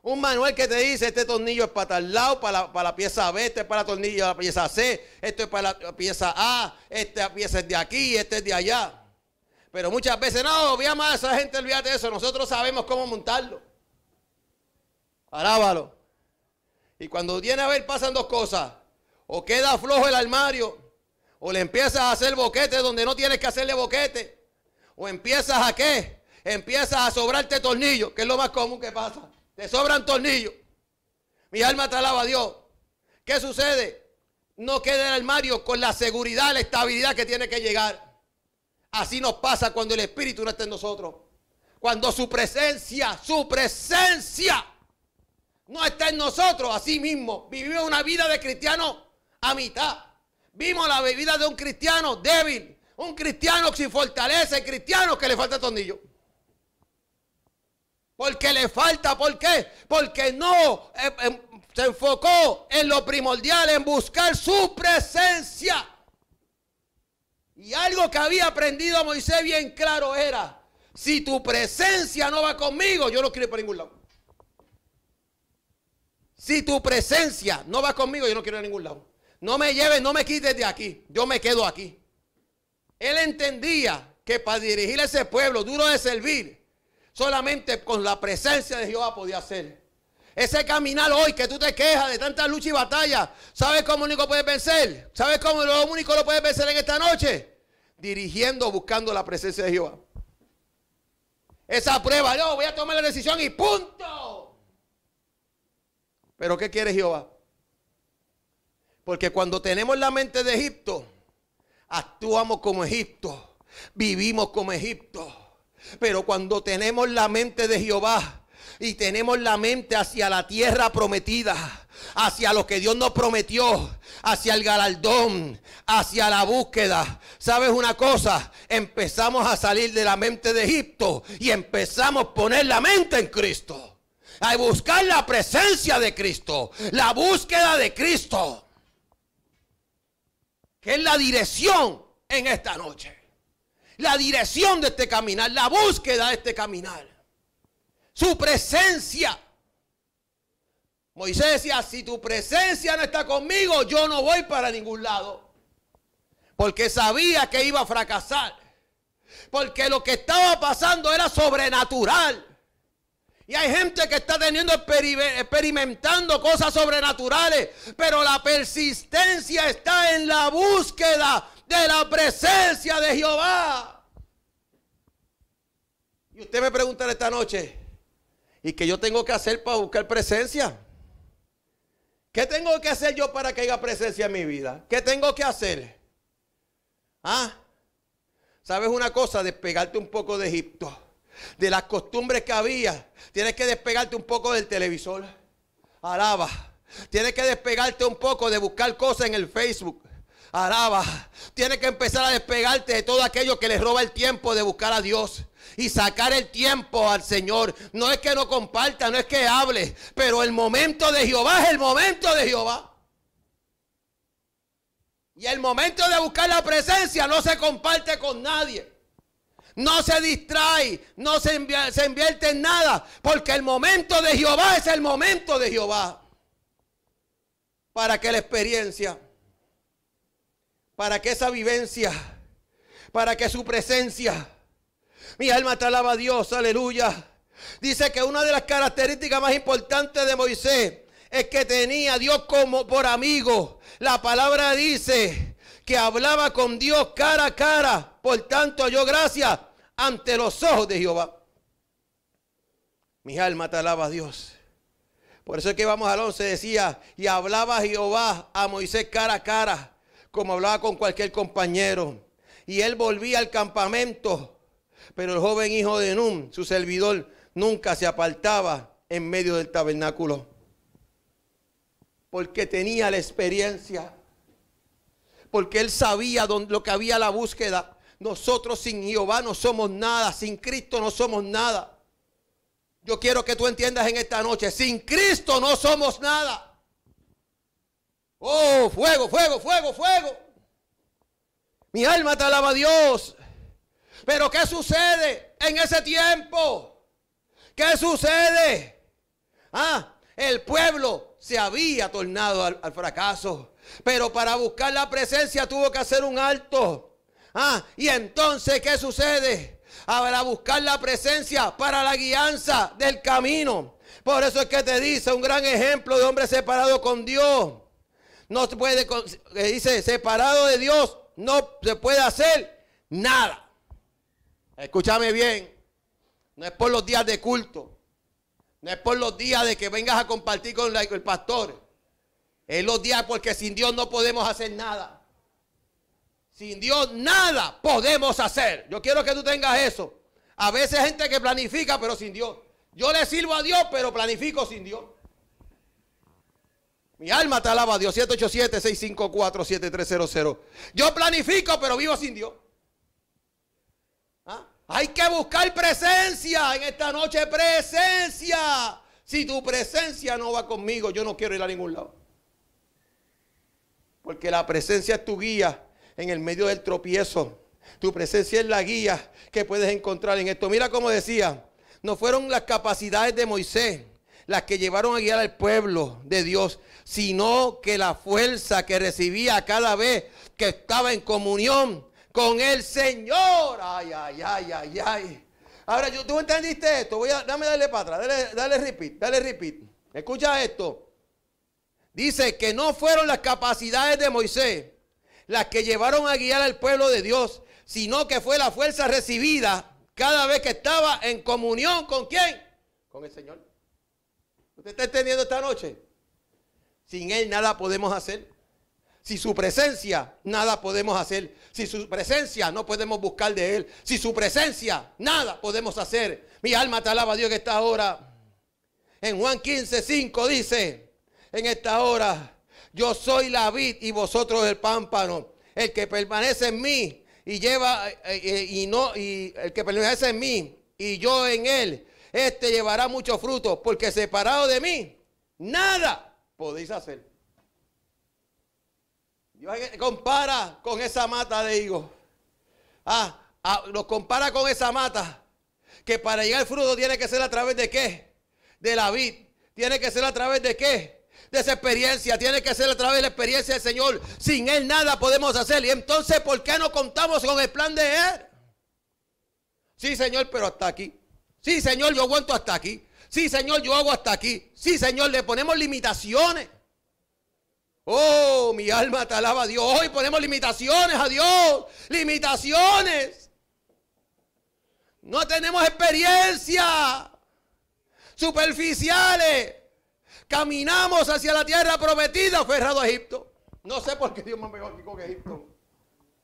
Un manual que te dice, este tornillo es para tal lado, para la, pieza B, este es para el tornillo la pieza C, esto es para la pieza A, esta pieza es de aquí, este es de allá. Pero muchas veces, no, vía más a esa gente, olvídate de eso, nosotros sabemos cómo montarlo. Parábalo. Y cuando viene a ver, pasan dos cosas. O queda flojo el armario, o le empiezas a hacer boquete donde no tienes que hacerle boquete. O empiezas a qué? Empiezas a sobrarte tornillo, que es lo más común que pasa. Te sobran tornillos. Mi alma te a Dios. ¿Qué sucede? No queda en el armario con la seguridad, la estabilidad que tiene que llegar. Así nos pasa cuando el Espíritu no está en nosotros. Cuando su presencia, su presencia no está en nosotros, así mismo. Vivimos una vida de cristiano a mitad. Vimos la vida de un cristiano débil, un cristiano sin fortaleza, el cristiano que le falta tornillo. Porque le falta, ¿por qué? Porque no eh, em, se enfocó en lo primordial, en buscar su presencia. Y algo que había aprendido a Moisés bien claro era, si tu presencia no va conmigo, yo no quiero ir para ningún lado. Si tu presencia no va conmigo, yo no quiero ir a ningún lado. No me lleves, no me quites de aquí, yo me quedo aquí. Él entendía que para dirigir a ese pueblo duro de servir, solamente con la presencia de Jehová podía hacer. Ese caminar hoy que tú te quejas de tanta lucha y batalla, ¿sabes cómo único puede vencer? ¿Sabes cómo lo único lo puede vencer en esta noche? Dirigiendo, buscando la presencia de Jehová. Esa prueba, yo voy a tomar la decisión y punto. Pero ¿qué quiere Jehová? Porque cuando tenemos la mente de Egipto, actuamos como Egipto, vivimos como Egipto. Pero cuando tenemos la mente de Jehová y tenemos la mente hacia la tierra prometida, hacia lo que Dios nos prometió, hacia el galardón, hacia la búsqueda. ¿Sabes una cosa? Empezamos a salir de la mente de Egipto y empezamos a poner la mente en Cristo. A buscar la presencia de Cristo, la búsqueda de Cristo. Que es la dirección en esta noche la dirección de este caminar, la búsqueda de este caminar, su presencia. Moisés decía, si tu presencia no está conmigo, yo no voy para ningún lado. Porque sabía que iba a fracasar. Porque lo que estaba pasando era sobrenatural. Y hay gente que está teniendo experimentando cosas sobrenaturales, pero la persistencia está en la búsqueda de la presencia de Jehová. Y usted me pregunta esta noche, ¿y qué yo tengo que hacer para buscar presencia? ¿Qué tengo que hacer yo para que haya presencia en mi vida? ¿Qué tengo que hacer? ¿Ah? ¿Sabes una cosa? Despegarte un poco de Egipto, de las costumbres que había. Tienes que despegarte un poco del televisor. Alaba. Tienes que despegarte un poco de buscar cosas en el Facebook. Alaba. Tienes que empezar a despegarte de todo aquello que le roba el tiempo de buscar a Dios. Y sacar el tiempo al Señor. No es que no comparta, no es que hable. Pero el momento de Jehová es el momento de Jehová. Y el momento de buscar la presencia no se comparte con nadie. No se distrae, no se, se, invierte en nada, porque el momento de Jehová es el momento de Jehová. Para que la experiencia para que esa vivencia, para que su presencia, mi alma te alaba a Dios, aleluya. Dice que una de las características más importantes de Moisés es que tenía a Dios como por amigo. La palabra dice que hablaba con Dios cara a cara. Por tanto, yo gracia, ante los ojos de Jehová. Mi alma te alaba a Dios. Por eso es que vamos al 11, decía, y hablaba Jehová a Moisés cara a cara como hablaba con cualquier compañero. Y él volvía al campamento. Pero el joven hijo de Nun, su servidor, nunca se apartaba en medio del tabernáculo. Porque tenía la experiencia. Porque él sabía lo que había la búsqueda. Nosotros sin Jehová no somos nada. Sin Cristo no somos nada. Yo quiero que tú entiendas en esta noche. Sin Cristo no somos nada. Oh, fuego, fuego, fuego, fuego. Mi alma te alaba a Dios. Pero ¿qué sucede en ese tiempo? ¿Qué sucede? Ah, el pueblo se había tornado al, fracaso. Pero para buscar la presencia tuvo que hacer un alto. Ah, y entonces ¿qué sucede? Habrá buscar la presencia para la guianza del camino. Por eso es que te dice un gran ejemplo de hombre separado con Dios no se puede, dice, separado de Dios, no se puede hacer nada. Escúchame bien, no es por los días de culto, no es por los días de que vengas a compartir con el pastor, es los días porque sin Dios no podemos hacer nada. Sin Dios nada podemos hacer. Yo quiero que tú tengas eso. A veces hay gente que planifica, pero sin Dios. Yo le sirvo a Dios, pero planifico sin Dios. Mi alma te alaba a Dios. 787-654-7300. Yo planifico, pero vivo sin Dios. ¿Ah? Hay que buscar presencia en esta noche. Presencia. Si tu presencia no va conmigo, yo no quiero ir a ningún lado. Porque la presencia es tu guía en el medio del tropiezo. Tu presencia es la guía que puedes encontrar en esto. Mira como decía, no fueron las capacidades de Moisés las que llevaron a guiar al pueblo de Dios, sino que la fuerza que recibía cada vez que estaba en comunión con el Señor. Ay, ay, ay, ay, ay. Ahora, ¿tú entendiste esto? Voy a, dame darle para atrás, dale, dale repeat, dale repeat. Escucha esto. Dice que no fueron las capacidades de Moisés las que llevaron a guiar al pueblo de Dios, sino que fue la fuerza recibida cada vez que estaba en comunión con quién? Con el Señor. ¿Usted está entendiendo esta noche? Sin Él nada podemos hacer. Si su presencia, nada podemos hacer. Si su presencia, no podemos buscar de Él. Si su presencia, nada podemos hacer. Mi alma te alaba Dios que esta hora. En Juan 15, dice, en esta hora, yo soy la vid y vosotros el pámpano. El que permanece en mí y lleva eh, eh, y no y el que permanece en mí y yo en él, este llevará mucho fruto, porque separado de mí nada podéis hacer. compara con esa mata de higo. Ah, ah, nos compara con esa mata. Que para llegar al fruto tiene que ser a través de qué? De la vid. Tiene que ser a través de qué? De esa experiencia. Tiene que ser a través de la experiencia del Señor. Sin Él nada podemos hacer. Y entonces, ¿por qué no contamos con el plan de Él? Sí, Señor, pero hasta aquí. Sí, Señor, yo aguanto hasta aquí. Sí, Señor, yo hago hasta aquí. Sí, Señor, le ponemos limitaciones. Oh, mi alma te alaba a Dios. Hoy ponemos limitaciones a Dios. Limitaciones. No tenemos experiencia. Superficiales. Caminamos hacia la tierra prometida. Fue a Egipto. No sé por qué Dios me pegó aquí con Egipto.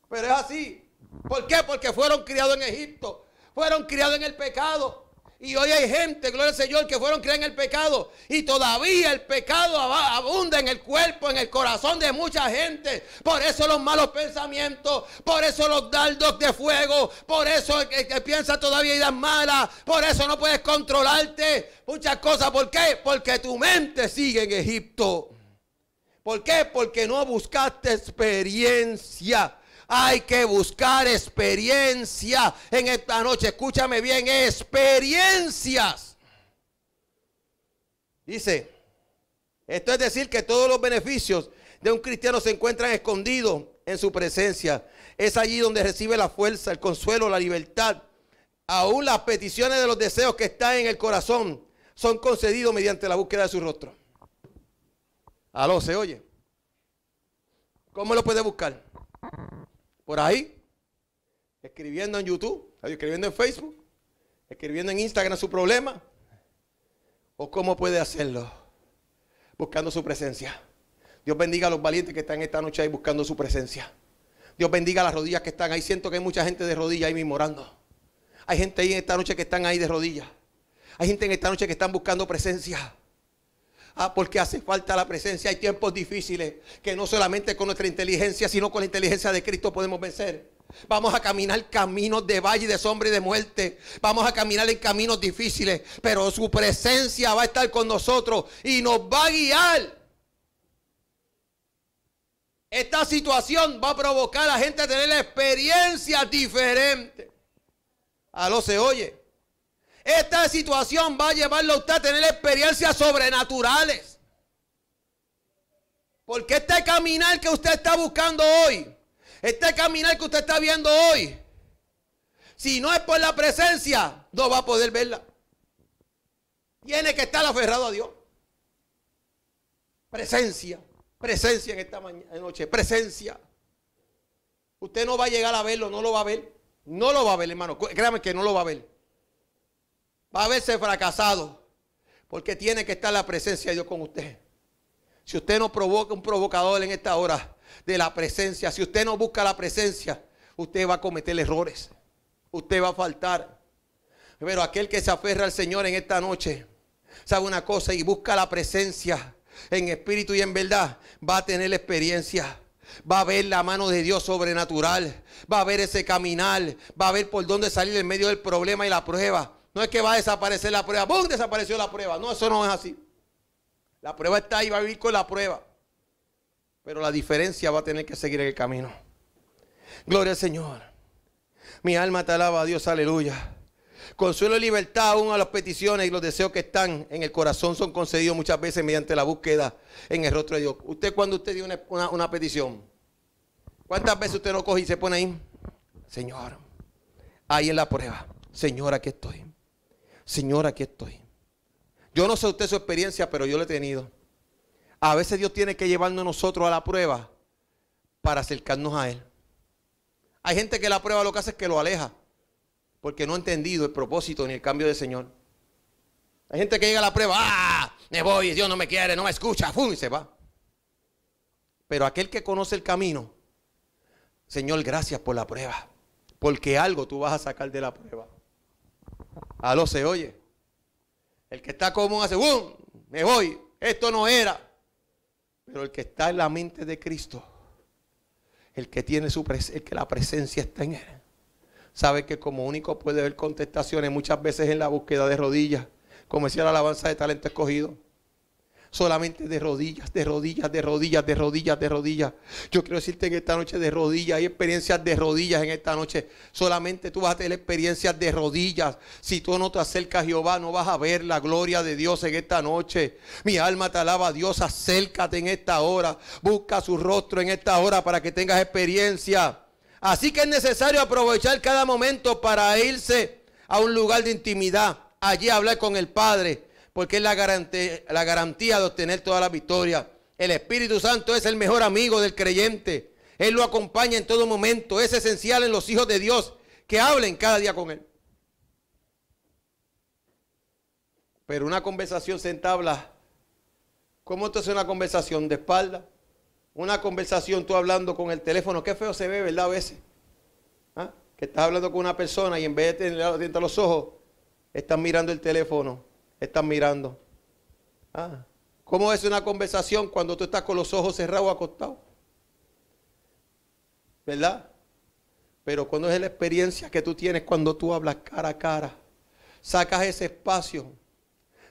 Pero es así. ¿Por qué? Porque fueron criados en Egipto. Fueron criados en el pecado. Y hoy hay gente, gloria al Señor, que fueron creados en el pecado. Y todavía el pecado abunda en el cuerpo, en el corazón de mucha gente. Por eso los malos pensamientos, por eso los dardos de fuego, por eso el que, piensa todavía ideas mala, por eso no puedes controlarte. Muchas cosas. ¿Por qué? Porque tu mente sigue en Egipto. ¿Por qué? Porque no buscaste experiencia. Hay que buscar experiencia en esta noche. Escúchame bien, experiencias. Dice, esto es decir que todos los beneficios de un cristiano se encuentran escondidos en su presencia. Es allí donde recibe la fuerza, el consuelo, la libertad. Aún las peticiones de los deseos que están en el corazón son concedidos mediante la búsqueda de su rostro. Aló, se oye. ¿Cómo lo puede buscar? por ahí, escribiendo en YouTube, escribiendo en Facebook, escribiendo en Instagram su problema, o cómo puede hacerlo, buscando su presencia. Dios bendiga a los valientes que están esta noche ahí buscando su presencia. Dios bendiga a las rodillas que están ahí. Siento que hay mucha gente de rodillas ahí mismo Hay gente ahí en esta noche que están ahí de rodillas. Hay gente en esta noche que están buscando presencia. Ah, porque hace falta la presencia. Hay tiempos difíciles que no solamente con nuestra inteligencia, sino con la inteligencia de Cristo podemos vencer. Vamos a caminar caminos de valle, de sombra y de muerte. Vamos a caminar en caminos difíciles, pero su presencia va a estar con nosotros y nos va a guiar. Esta situación va a provocar a la gente a tener diferente a Aló se oye. Esta situación va a llevarlo a usted a tener experiencias sobrenaturales. Porque este caminar que usted está buscando hoy, este caminar que usted está viendo hoy, si no es por la presencia, no va a poder verla. Tiene que estar aferrado a Dios. Presencia, presencia en esta mañana, noche, presencia. Usted no va a llegar a verlo, no lo va a ver. No lo va a ver, hermano. Créame que no lo va a ver. Va a verse fracasado. Porque tiene que estar la presencia de Dios con usted. Si usted no provoca un provocador en esta hora de la presencia, si usted no busca la presencia, usted va a cometer errores. Usted va a faltar. Pero aquel que se aferra al Señor en esta noche, sabe una cosa y busca la presencia en espíritu y en verdad, va a tener la experiencia. Va a ver la mano de Dios sobrenatural. Va a ver ese caminar. Va a ver por dónde salir en medio del problema y la prueba. No es que va a desaparecer la prueba. ¡Bum! Desapareció la prueba. No, eso no es así. La prueba está ahí, va a vivir con la prueba. Pero la diferencia va a tener que seguir en el camino. Gloria al Señor. Mi alma te alaba, Dios, aleluya. Consuelo y libertad aún a las peticiones y los deseos que están en el corazón son concedidos muchas veces mediante la búsqueda en el rostro de Dios. Usted cuando usted dio una, petición, ¿cuántas veces usted lo coge y se pone ahí? Señor, ahí en la prueba. Señor, aquí estoy. Señor, aquí estoy. Yo no sé usted su experiencia, pero yo lo he tenido. A veces Dios tiene que llevarnos nosotros a la prueba para acercarnos a Él. Hay gente que la prueba lo que hace es que lo aleja, porque no ha entendido el propósito ni el cambio del Señor. Hay gente que llega a la prueba, ¡ah! Me voy, Dios no me quiere, no me escucha, ¡fum! y se va. Pero aquel que conoce el camino, Señor, gracias por la prueba, porque algo tú vas a sacar de la prueba. Aló, ah, se oye. El que está común hace, ¡bum! Me voy. Esto no era. Pero el que está en la mente de Cristo, el que tiene su el que la presencia está en él, sabe que como único puede ver contestaciones muchas veces en la búsqueda de rodillas, como decía la alabanza de talento escogido solamente de rodillas, de rodillas, de rodillas, de rodillas, de rodillas. Yo quiero decirte en esta noche de rodillas, hay experiencias de rodillas en esta noche. Solamente tú vas a tener experiencias de rodillas. Si tú no te acercas a Jehová, no vas a ver la gloria de Dios en esta noche. Mi alma te alaba a Dios, acércate en esta hora. Busca su rostro en esta hora para que tengas experiencia. Así que es necesario aprovechar cada momento para irse a un lugar de intimidad, allí hablar con el Padre porque es la garantía, la garantía de obtener toda la victoria. El Espíritu Santo es el mejor amigo del creyente. Él lo acompaña en todo momento. Es esencial en los hijos de Dios que hablen cada día con Él. Pero una conversación se entabla. ¿Cómo esto es una conversación de espalda? Una conversación tú hablando con el teléfono. Qué feo se ve, ¿verdad? A veces. ¿Ah? Que estás hablando con una persona y en vez de tener los ojos, estás mirando el teléfono. Están mirando? Ah, ¿Cómo es una conversación cuando tú estás con los ojos cerrados acostados? ¿Verdad? Pero cuando es la experiencia que tú tienes cuando tú hablas cara a cara, sacas ese espacio,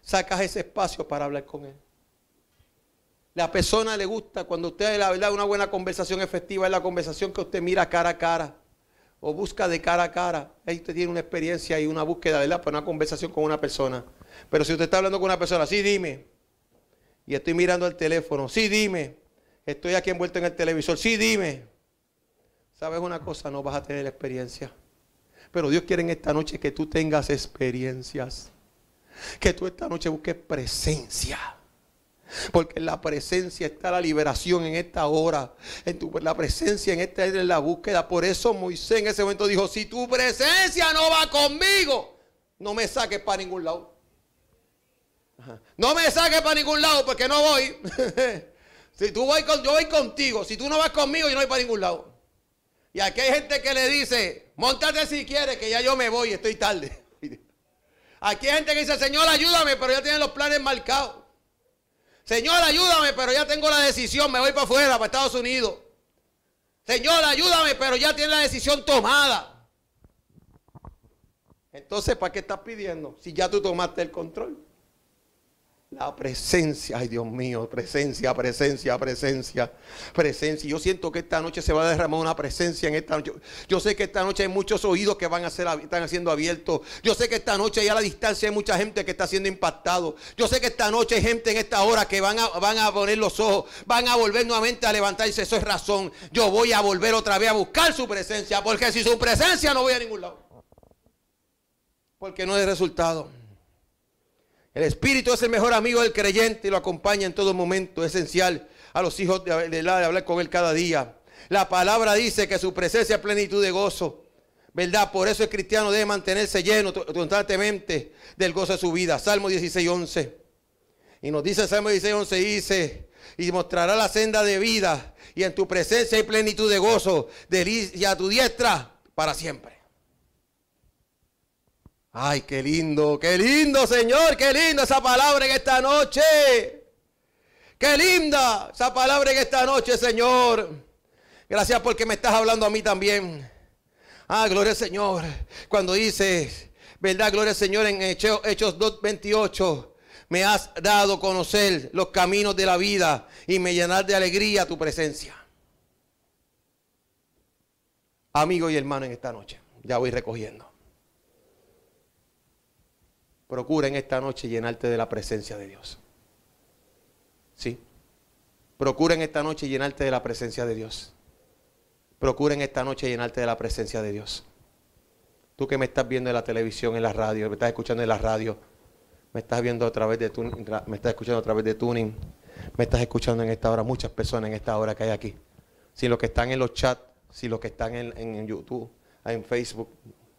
sacas ese espacio para hablar con él. La persona le gusta cuando usted, la verdad, una buena conversación efectiva es la conversación que usted mira cara a cara o busca de cara a cara. Ahí usted tiene una experiencia y una búsqueda, ¿verdad? Para una conversación con una persona. Pero si usted está hablando con una persona, sí, dime. Y estoy mirando el teléfono, sí, dime. Estoy aquí envuelto en el televisor, sí, dime. ¿Sabes una cosa? No vas a tener experiencia. Pero Dios quiere en esta noche que tú tengas experiencias. Que tú esta noche busques presencia. Porque en la presencia está la liberación en esta hora. En tu, la presencia en esta en la búsqueda. Por eso Moisés en ese momento dijo, si tu presencia no va conmigo, no me saques para ningún lado. No me saques para ningún lado porque no voy. si tú voy con, yo voy contigo. Si tú no vas conmigo, yo no voy para ningún lado. Y aquí hay gente que le dice, montate si quieres, que ya yo me voy, estoy tarde. Aquí hay gente que dice, Señor, ayúdame, pero ya tienen los planes marcados. Señor, ayúdame, pero ya tengo la decisión, me voy para afuera, para Estados Unidos. Señor, ayúdame, pero ya tiene la decisión tomada. Entonces, ¿para qué estás pidiendo si ya tú tomaste el control? La presencia, ay Dios mío, presencia, presencia, presencia, presencia. Yo siento que esta noche se va a derramar una presencia en esta noche. Yo sé que esta noche hay muchos oídos que van a ser, están siendo abiertos. Yo sé que esta noche ya a la distancia hay mucha gente que está siendo impactado. Yo sé que esta noche hay gente en esta hora que van a, van a poner los ojos, van a volver nuevamente a levantarse. Eso es razón. Yo voy a volver otra vez a buscar su presencia, porque si su presencia no voy a ningún lado. Porque no hay resultado. El Espíritu es el mejor amigo del creyente y lo acompaña en todo momento. esencial a los hijos de, hablar con él cada día. La palabra dice que su presencia es plenitud de gozo. ¿Verdad? Por eso el cristiano debe mantenerse lleno constantemente del gozo de su vida. Salmo 16, 11. Y nos dice Salmo 16, 11, dice, y mostrará la senda de vida, y en tu presencia hay plenitud de gozo, delicia a tu diestra para siempre. Ay, qué lindo, qué lindo, Señor, qué linda esa palabra en esta noche. Qué linda esa palabra en esta noche, Señor. Gracias porque me estás hablando a mí también. Ah, gloria al Señor. Cuando dices, ¿verdad? Gloria al Señor en Hechos 2.28 me has dado conocer los caminos de la vida y me llenar de alegría tu presencia. Amigo y hermano en esta noche, ya voy recogiendo. Procura en esta noche llenarte de la presencia de Dios. ¿Sí? Procura en esta noche llenarte de la presencia de Dios. Procura en esta noche llenarte de la presencia de Dios. Tú que me estás viendo en la televisión, en la radio, me estás escuchando en la radio, me estás viendo a través de tuning, me estás escuchando a través de tuning, me estás escuchando en esta hora, muchas personas en esta hora que hay aquí. Si los que están en los chats, si los que están en, en YouTube, en Facebook,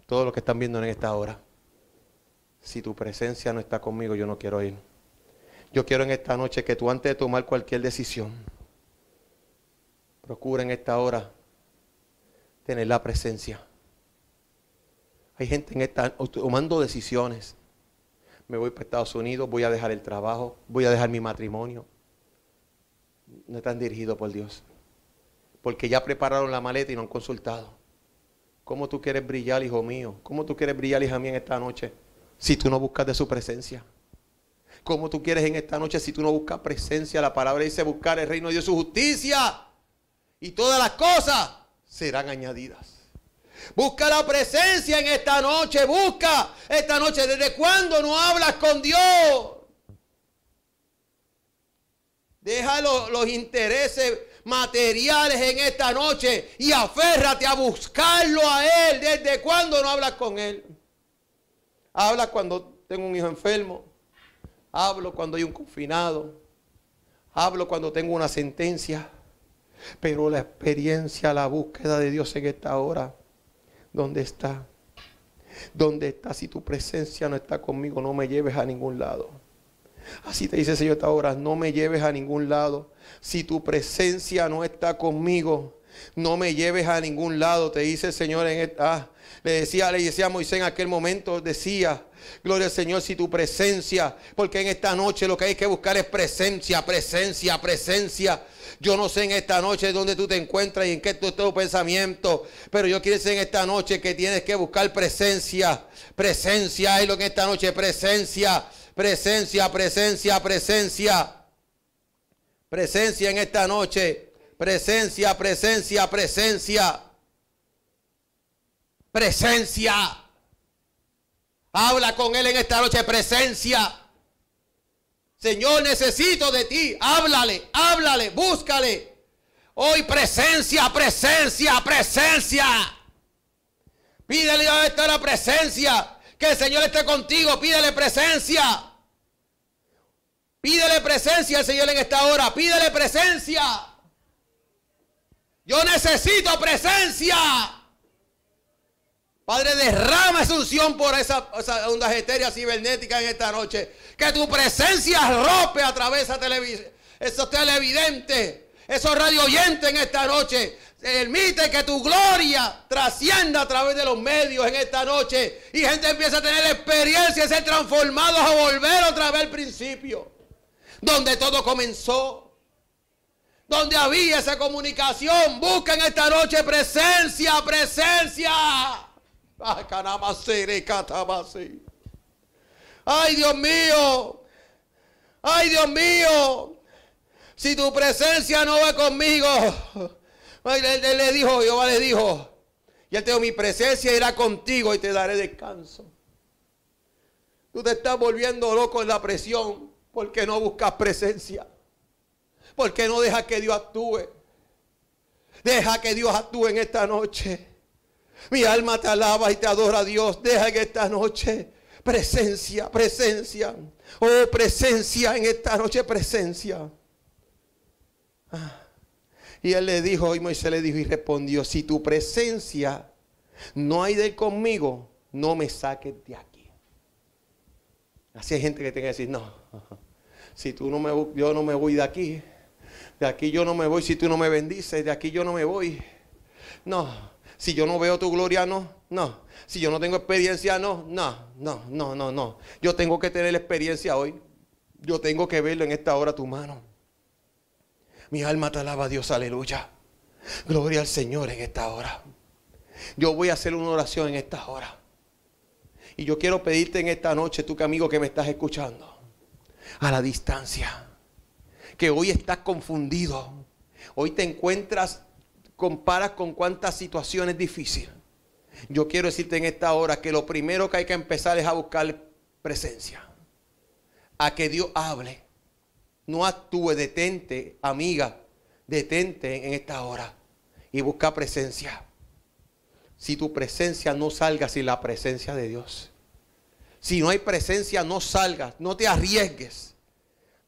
todos los que están viendo en esta hora si tu presencia no está conmigo, yo no quiero ir. Yo quiero en esta noche que tú antes de tomar cualquier decisión, procura en esta hora tener la presencia. Hay gente en esta tomando decisiones. Me voy para Estados Unidos, voy a dejar el trabajo, voy a dejar mi matrimonio. No están dirigidos por Dios. Porque ya prepararon la maleta y no han consultado. ¿Cómo tú quieres brillar, hijo mío? ¿Cómo tú quieres brillar, hija mía, en esta noche? si tú no buscas de su presencia? ¿Cómo tú quieres en esta noche si tú no buscas presencia? La palabra dice buscar el reino de Dios, su justicia. Y todas las cosas serán añadidas. Busca la presencia en esta noche, busca esta noche. ¿Desde cuándo no hablas con Dios? Deja los, los intereses materiales en esta noche y aférrate a buscarlo a Él. ¿Desde cuándo no hablas con Él? Habla cuando tengo un hijo enfermo. Hablo cuando hay un confinado. Hablo cuando tengo una sentencia. Pero la experiencia, la búsqueda de Dios en esta hora, ¿dónde está? ¿Dónde está? Si tu presencia no está conmigo, no me lleves a ningún lado. Así te dice el Señor esta hora, no me lleves a ningún lado. Si tu presencia no está conmigo, no me lleves a ningún lado, te dice el Señor en esta. Le decía, le decía a Moisés en aquel momento, decía, gloria al Señor, si tu presencia, porque en esta noche lo que hay que buscar es presencia, presencia, presencia. Yo no sé en esta noche dónde tú te encuentras y en qué es tu pensamiento, pero yo quiero decir en esta noche que tienes que buscar presencia, presencia, hay lo que esta noche, presencia, presencia, presencia, presencia. Presencia en esta noche, presencia, presencia. presencia. Presencia. Habla con Él en esta noche. Presencia. Señor, necesito de ti. Háblale, háblale, búscale. Hoy presencia, presencia, presencia. Pídele a esta la presencia. Que el Señor esté contigo. Pídele presencia. Pídele presencia al Señor en esta hora. Pídele presencia. Yo necesito presencia. Padre, derrama esa unción por esa, esa onda etérea cibernética en esta noche. Que tu presencia rompe a través de esos televidentes, esos radio oyente en esta noche. Permite que tu gloria trascienda a través de los medios en esta noche. Y gente empieza a tener experiencia, a ser transformados, a volver otra vez al principio. Donde todo comenzó donde había esa comunicación. Busca en esta noche presencia, presencia. Ay Dios mío, ay Dios mío, si tu presencia no va conmigo, él, le dijo, Jehová le dijo, ya tengo mi presencia irá contigo y te daré descanso. Tú te estás volviendo loco en la presión porque no buscas presencia, porque no dejas que Dios actúe. Deja que Dios actúe en esta noche. Mi alma te alaba y te adora Dios. Deja en esta noche presencia, presencia. Oh, presencia en esta noche, presencia. Ah. Y él le dijo, y Moisés le dijo y respondió, si tu presencia no hay de conmigo, no me saques de aquí. Así hay gente que tiene que decir, no, si tú no me, yo no me voy de aquí, de aquí yo no me voy si tú no me bendices, de aquí yo no me voy. No, si yo no veo tu gloria, no, no. Si yo no tengo experiencia, no, no, no, no, no, no. Yo tengo que tener experiencia hoy. Yo tengo que verlo en esta hora tu mano. Mi alma te alaba, Dios, aleluya. Gloria al Señor en esta hora. Yo voy a hacer una oración en esta hora. Y yo quiero pedirte en esta noche, tú que amigo que me estás escuchando, a la distancia, que hoy estás confundido, hoy te encuentras comparas con cuántas situaciones difíciles. Yo quiero decirte en esta hora que lo primero que hay que empezar es a buscar presencia. A que Dios hable. No actúe, detente, amiga, detente en esta hora y busca presencia. Si tu presencia no salga sin la presencia de Dios. Si no hay presencia, no salgas, no te arriesgues.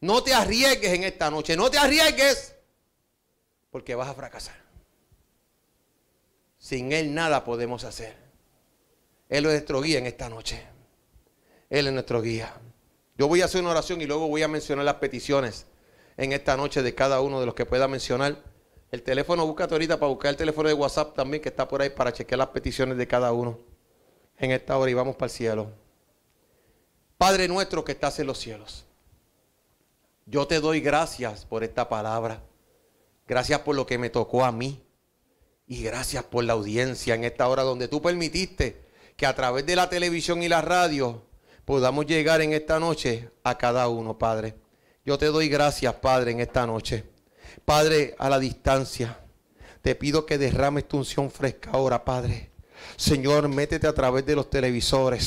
No te arriesgues en esta noche, no te arriesgues porque vas a fracasar. Sin Él nada podemos hacer. Él es nuestro guía en esta noche. Él es nuestro guía. Yo voy a hacer una oración y luego voy a mencionar las peticiones en esta noche de cada uno de los que pueda mencionar. El teléfono, búscate ahorita para buscar el teléfono de WhatsApp también que está por ahí para chequear las peticiones de cada uno. En esta hora y vamos para el cielo. Padre nuestro que estás en los cielos, yo te doy gracias por esta palabra. Gracias por lo que me tocó a mí. Y gracias por la audiencia en esta hora donde tú permitiste que a través de la televisión y la radio podamos llegar en esta noche a cada uno, Padre. Yo te doy gracias, Padre, en esta noche. Padre, a la distancia, te pido que derrames tu unción fresca ahora, Padre. Señor, métete a través de los televisores.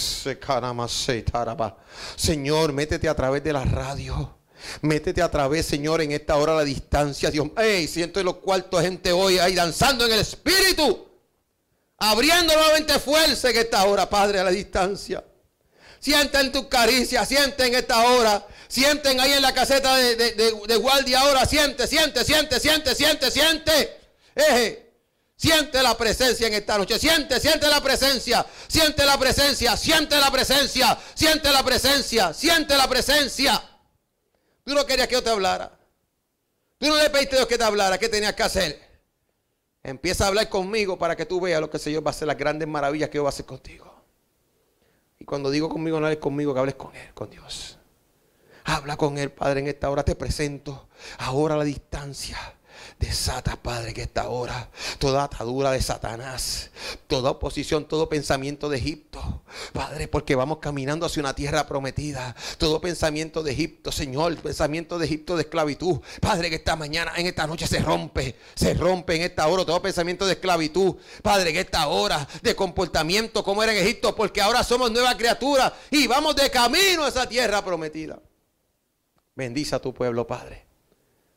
Señor, métete a través de la radio. Métete a través, Señor, en esta hora a la distancia, Dios. ¡Ey! Siento en los cuartos gente hoy ahí danzando en el Espíritu. Abriendo nuevamente fuerza en esta hora, Padre, a la distancia. Sienten tus caricias, en esta hora. Sienten ahí en la caseta de, de, de, guardia ahora. Siente, siente, siente, siente, siente, siente. Siente la presencia en esta noche. Siente, siente la presencia. Siente la presencia. Siente la presencia. Siente la presencia. Siente la presencia. Tú no querías que yo te hablara. Tú no le pediste a Dios que te hablara. ¿Qué tenías que hacer? Empieza a hablar conmigo para que tú veas lo que el Señor va a hacer, las grandes maravillas que yo va a hacer contigo. Y cuando digo conmigo, no hables conmigo, que hables con Él, con Dios. Habla con Él, Padre, en esta hora te presento. Ahora la distancia Desata, Padre, que esta hora toda atadura de Satanás, toda oposición, todo pensamiento de Egipto, Padre, porque vamos caminando hacia una tierra prometida. Todo pensamiento de Egipto, Señor, pensamiento de Egipto de esclavitud, Padre, que esta mañana, en esta noche se rompe, se rompe en esta hora todo pensamiento de esclavitud, Padre, que esta hora de comportamiento como era en Egipto, porque ahora somos nueva criatura y vamos de camino a esa tierra prometida. Bendice a tu pueblo, Padre.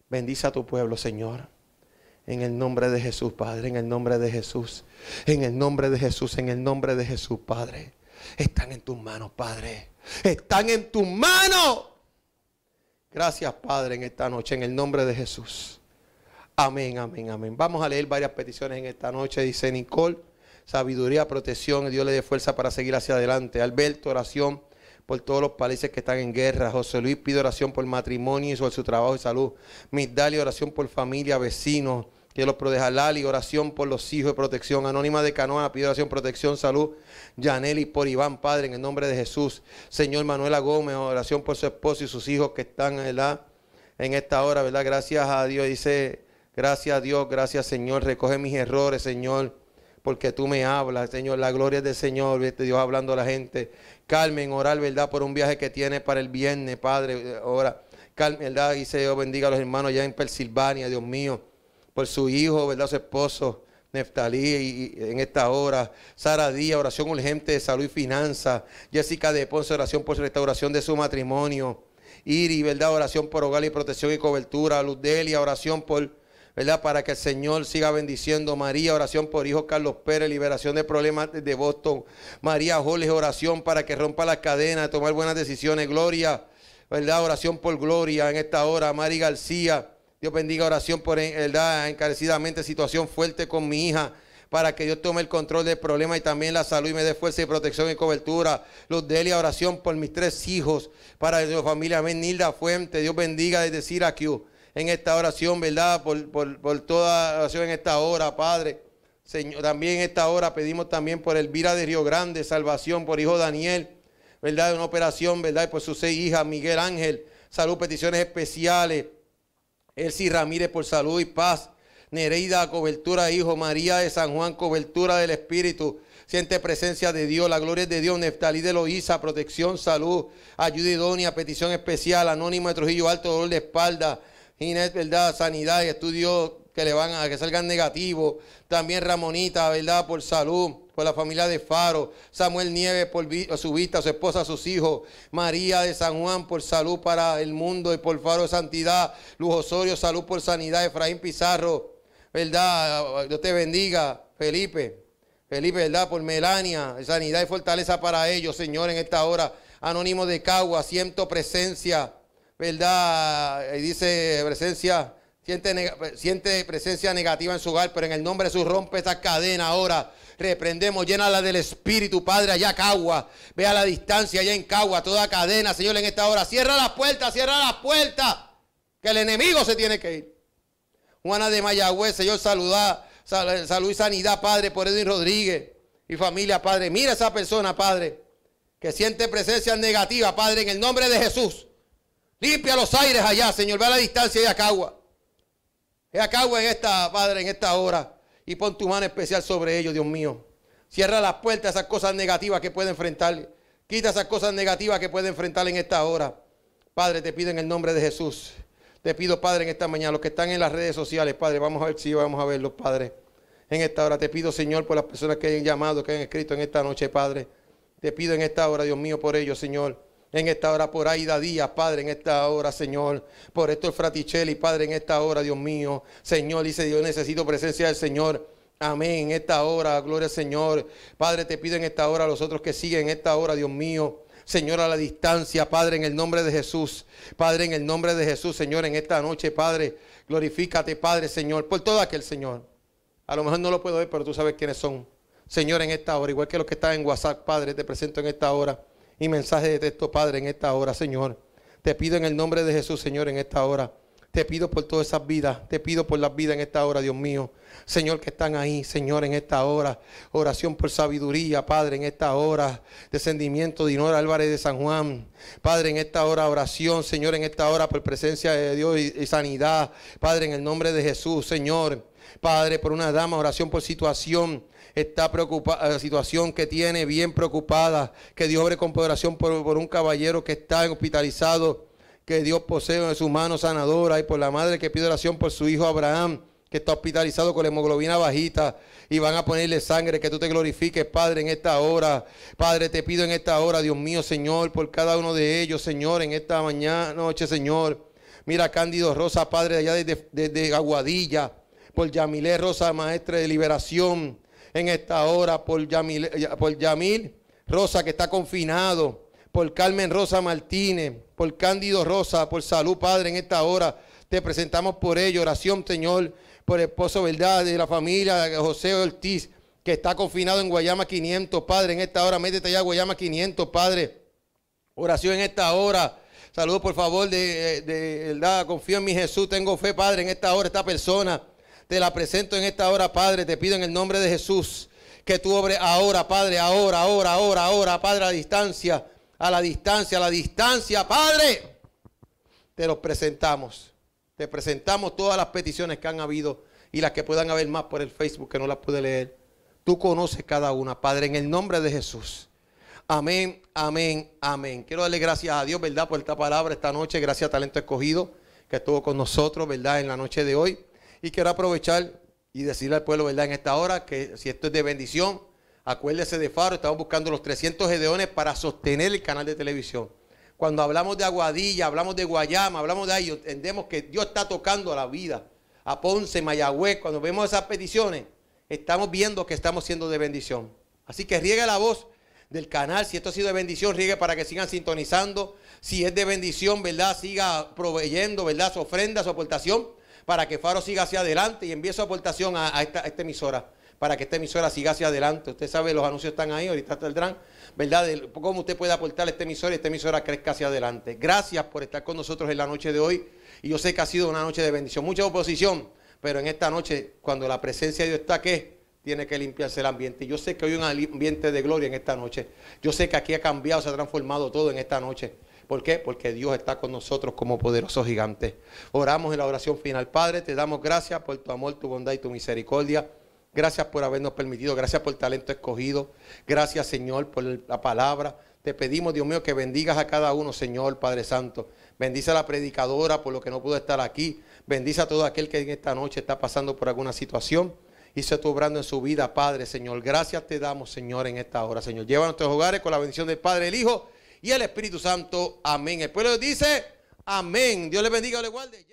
Bendice a tu pueblo, Señor. En el nombre de Jesús, Padre, en el nombre de Jesús, en el nombre de Jesús, en el nombre de Jesús, Padre. Están en tus manos, Padre. Están en tus manos. Gracias, Padre, en esta noche, en el nombre de Jesús. Amén, amén, amén. Vamos a leer varias peticiones en esta noche. Dice Nicole, sabiduría, protección, Dios le dé fuerza para seguir hacia adelante. Alberto, oración por todos los países que están en guerra. José Luis pide oración por matrimonio y sobre su trabajo y salud. Migdali, oración por familia, vecinos. Que los Lali, oración por los hijos de protección. Anónima de Canoa, pide oración, protección, salud. Yaneli por Iván, Padre, en el nombre de Jesús. Señor Manuela Gómez, oración por su esposo y sus hijos que están, la En esta hora, ¿verdad? Gracias a Dios, dice, gracias a Dios, gracias Señor, recoge mis errores, Señor porque tú me hablas, Señor. La gloria es del Señor, este Dios hablando a la gente. Carmen, orar, ¿verdad? Por un viaje que tiene para el viernes, Padre. Ora. Carmen, ¿verdad? Y Dios bendiga a los hermanos ya en Pensilvania, Dios mío. Por su hijo, ¿verdad? Su esposo. Neftalí y, en esta hora, Sara Díaz, oración urgente de salud y finanzas, Jessica de Ponce, oración por restauración de su matrimonio, Iri, ¿verdad? Oración por hogar y protección y cobertura, Luz Delia, oración por ¿verdad? Para que el Señor siga bendiciendo. María, oración por hijo Carlos Pérez, liberación de problemas de Boston. María Joles, oración para que rompa las cadenas, tomar buenas decisiones. Gloria, ¿verdad? Oración por Gloria en esta hora. Mari García, Dios bendiga oración por, ¿verdad? Encarecidamente, situación fuerte con mi hija para que Dios tome el control del problema y también la salud y me dé fuerza y protección y cobertura. Los Delia, oración por mis tres hijos, para su familia. Amén. Nilda Fuente, Dios bendiga desde Syracuse en esta oración, ¿verdad? Por, por, por toda oración en esta hora, Padre. Señor, también en esta hora pedimos también por Elvira de Río Grande, salvación por hijo Daniel, ¿verdad? Una operación, ¿verdad? Y por sus seis hijas, Miguel Ángel, salud, peticiones especiales. Elsie Ramírez por salud y paz. Nereida, cobertura, hijo. María de San Juan, cobertura del Espíritu. Siente presencia de Dios, la gloria de Dios. Neftalí de Loíza, protección, salud. Ayuda idónea, petición especial. Anónimo de Trujillo Alto, dolor de espalda. Inés, ¿verdad? Sanidad y estudios que le van a que salgan negativos. También Ramonita, ¿verdad? Por salud, por la familia de Faro. Samuel Nieves por su vista, su esposa, sus hijos. María de San Juan por salud para el mundo y por Faro de Santidad. Lujo Osorio, salud por sanidad. Efraín Pizarro, ¿verdad? Dios te bendiga, Felipe. Felipe, ¿verdad? Por Melania, sanidad y fortaleza para ellos, Señor, en esta hora. Anónimo de Cagua, siento presencia. ¿verdad? Y dice presencia, siente, pues, siente presencia negativa en su hogar, pero en el nombre de Jesús rompe esa cadena ahora reprendemos, llénala del Espíritu, Padre, allá Cagua, ve a la distancia, allá en Cagua, toda cadena, Señor, en esta hora, cierra las puertas, cierra las puertas, que el enemigo se tiene que ir. Juana de Mayagüez, Señor, saludar, salud y sanidad, Padre, por Edwin Rodríguez y familia, Padre, mira esa persona, Padre, que siente presencia negativa, Padre, en el nombre de Jesús. Limpia los aires allá, Señor. Ve a la distancia de Acagua. De Acagua en esta, Padre, en esta hora. Y pon tu mano especial sobre ellos, Dios mío. Cierra las puertas a esas cosas negativas que puede enfrentar. Quita esas cosas negativas que puede enfrentar en esta hora. Padre, te pido en el nombre de Jesús. Te pido, Padre, en esta mañana, los que están en las redes sociales, Padre, vamos a ver si vamos a verlos, Padre. En esta hora te pido, Señor, por las personas que hayan llamado, que han escrito en esta noche, Padre. Te pido en esta hora, Dios mío, por ellos, Señor. En esta hora por Aida Díaz, Padre, en esta hora, Señor. Por esto Fraticelli, Padre, en esta hora, Dios mío. Señor, dice Dios, necesito presencia del Señor. Amén. En esta hora, gloria al Señor. Padre, te pido en esta hora a los otros que siguen en esta hora, Dios mío. Señor, a la distancia, Padre, en el nombre de Jesús. Padre, en el nombre de Jesús, Señor, en esta noche, Padre, glorifícate, Padre, Señor, por todo aquel, Señor. A lo mejor no lo puedo ver, pero tú sabes quiénes son. Señor, en esta hora, igual que los que están en WhatsApp, Padre, te presento en esta hora y mensaje de texto, Padre, en esta hora, Señor. Te pido en el nombre de Jesús, Señor, en esta hora. Te pido por todas esas vidas. Te pido por las vidas en esta hora, Dios mío. Señor, que están ahí, Señor, en esta hora. Oración por sabiduría, Padre, en esta hora. Descendimiento de Inora Álvarez de San Juan. Padre, en esta hora, oración, Señor, en esta hora, por presencia de Dios y, y sanidad. Padre, en el nombre de Jesús, Señor. Padre, por una dama, oración por situación está preocupada, la eh, situación que tiene, bien preocupada, que Dios obre con poderación por, un caballero que está hospitalizado, que Dios posee en su manos sanadora, y por la madre que pide oración por su hijo Abraham, que está hospitalizado con la hemoglobina bajita y van a ponerle sangre, que tú te glorifiques, Padre, en esta hora. Padre, te pido en esta hora, Dios mío, Señor, por cada uno de ellos, Señor, en esta mañana, noche, Señor. Mira, Cándido Rosa, Padre, de allá desde, desde Aguadilla, por Yamilé Rosa, Maestra de Liberación en esta hora eh, por Yamil, Rosa, que está confinado, por Carmen Rosa Martínez, por Cándido Rosa, por salud, Padre, en esta hora. Te presentamos por ello, oración, Señor, por el esposo, ¿verdad?, de la familia, José Ortiz, que está confinado en Guayama 500, Padre, en esta hora, métete allá a Guayama 500, Padre. Oración en esta hora. saludo, por favor, de, eh, de, verdad, confío en mi Jesús, tengo fe, Padre, en esta hora, esta persona te la presento en esta hora, Padre. Te pido en el nombre de Jesús que tú obres ahora, Padre, ahora, ahora, ahora, ahora, Padre, a distancia, a la distancia, a la distancia, Padre. Te los presentamos. Te presentamos todas las peticiones que han habido y las que puedan haber más por el Facebook que no las pude leer. Tú conoces cada una, Padre, en el nombre de Jesús. Amén, amén, amén. Quiero darle gracias a Dios, ¿verdad? Por esta palabra esta noche. Gracias a Talento Escogido que estuvo con nosotros, ¿verdad? En la noche de hoy. Y quiero aprovechar y decirle al pueblo, ¿verdad? En esta hora, que si esto es de bendición, acuérdese de Faro, estamos buscando los 300 gedeones para sostener el canal de televisión. Cuando hablamos de Aguadilla, hablamos de Guayama, hablamos de ahí, entendemos que Dios está tocando a la vida, a Ponce, Mayagüez. Cuando vemos esas peticiones, estamos viendo que estamos siendo de bendición. Así que riegue la voz del canal. Si esto ha sido de bendición, riegue para que sigan sintonizando. Si es de bendición, ¿verdad? Siga proveyendo, ¿verdad? Su ofrenda, su aportación para que Faro siga hacia adelante y envíe su aportación a, esta, esta emisora para que esta emisora siga hacia adelante. Usted sabe, los anuncios están ahí, ahorita Dran. ¿verdad? De cómo usted puede aportar a esta emisora y esta emisora crezca hacia adelante. Gracias por estar con nosotros en la noche de hoy. Y yo sé que ha sido una noche de bendición, mucha oposición, pero en esta noche, cuando la presencia de Dios está, aquí, Tiene que limpiarse el ambiente. Yo sé que hay un ambiente de gloria en esta noche. Yo sé que aquí ha cambiado, se ha transformado todo en esta noche. ¿Por qué? Porque Dios está con nosotros como poderoso gigante. Oramos en la oración final. Padre, te damos gracias por tu amor, tu bondad y tu misericordia. Gracias por habernos permitido, gracias por el talento escogido. Gracias, Señor, por la palabra. Te pedimos, Dios mío, que bendigas a cada uno, Señor, Padre Santo. Bendice a la predicadora por lo que no pudo estar aquí. Bendice a todo aquel que en esta noche está pasando por alguna situación y se está obrando en su vida, Padre, Señor. Gracias te damos, Señor, en esta hora, Señor. Lleva a nuestros hogares con la bendición del Padre, el Hijo y el Espíritu Santo. Amén. El pueblo dice, amén. Dios le bendiga, le guarde.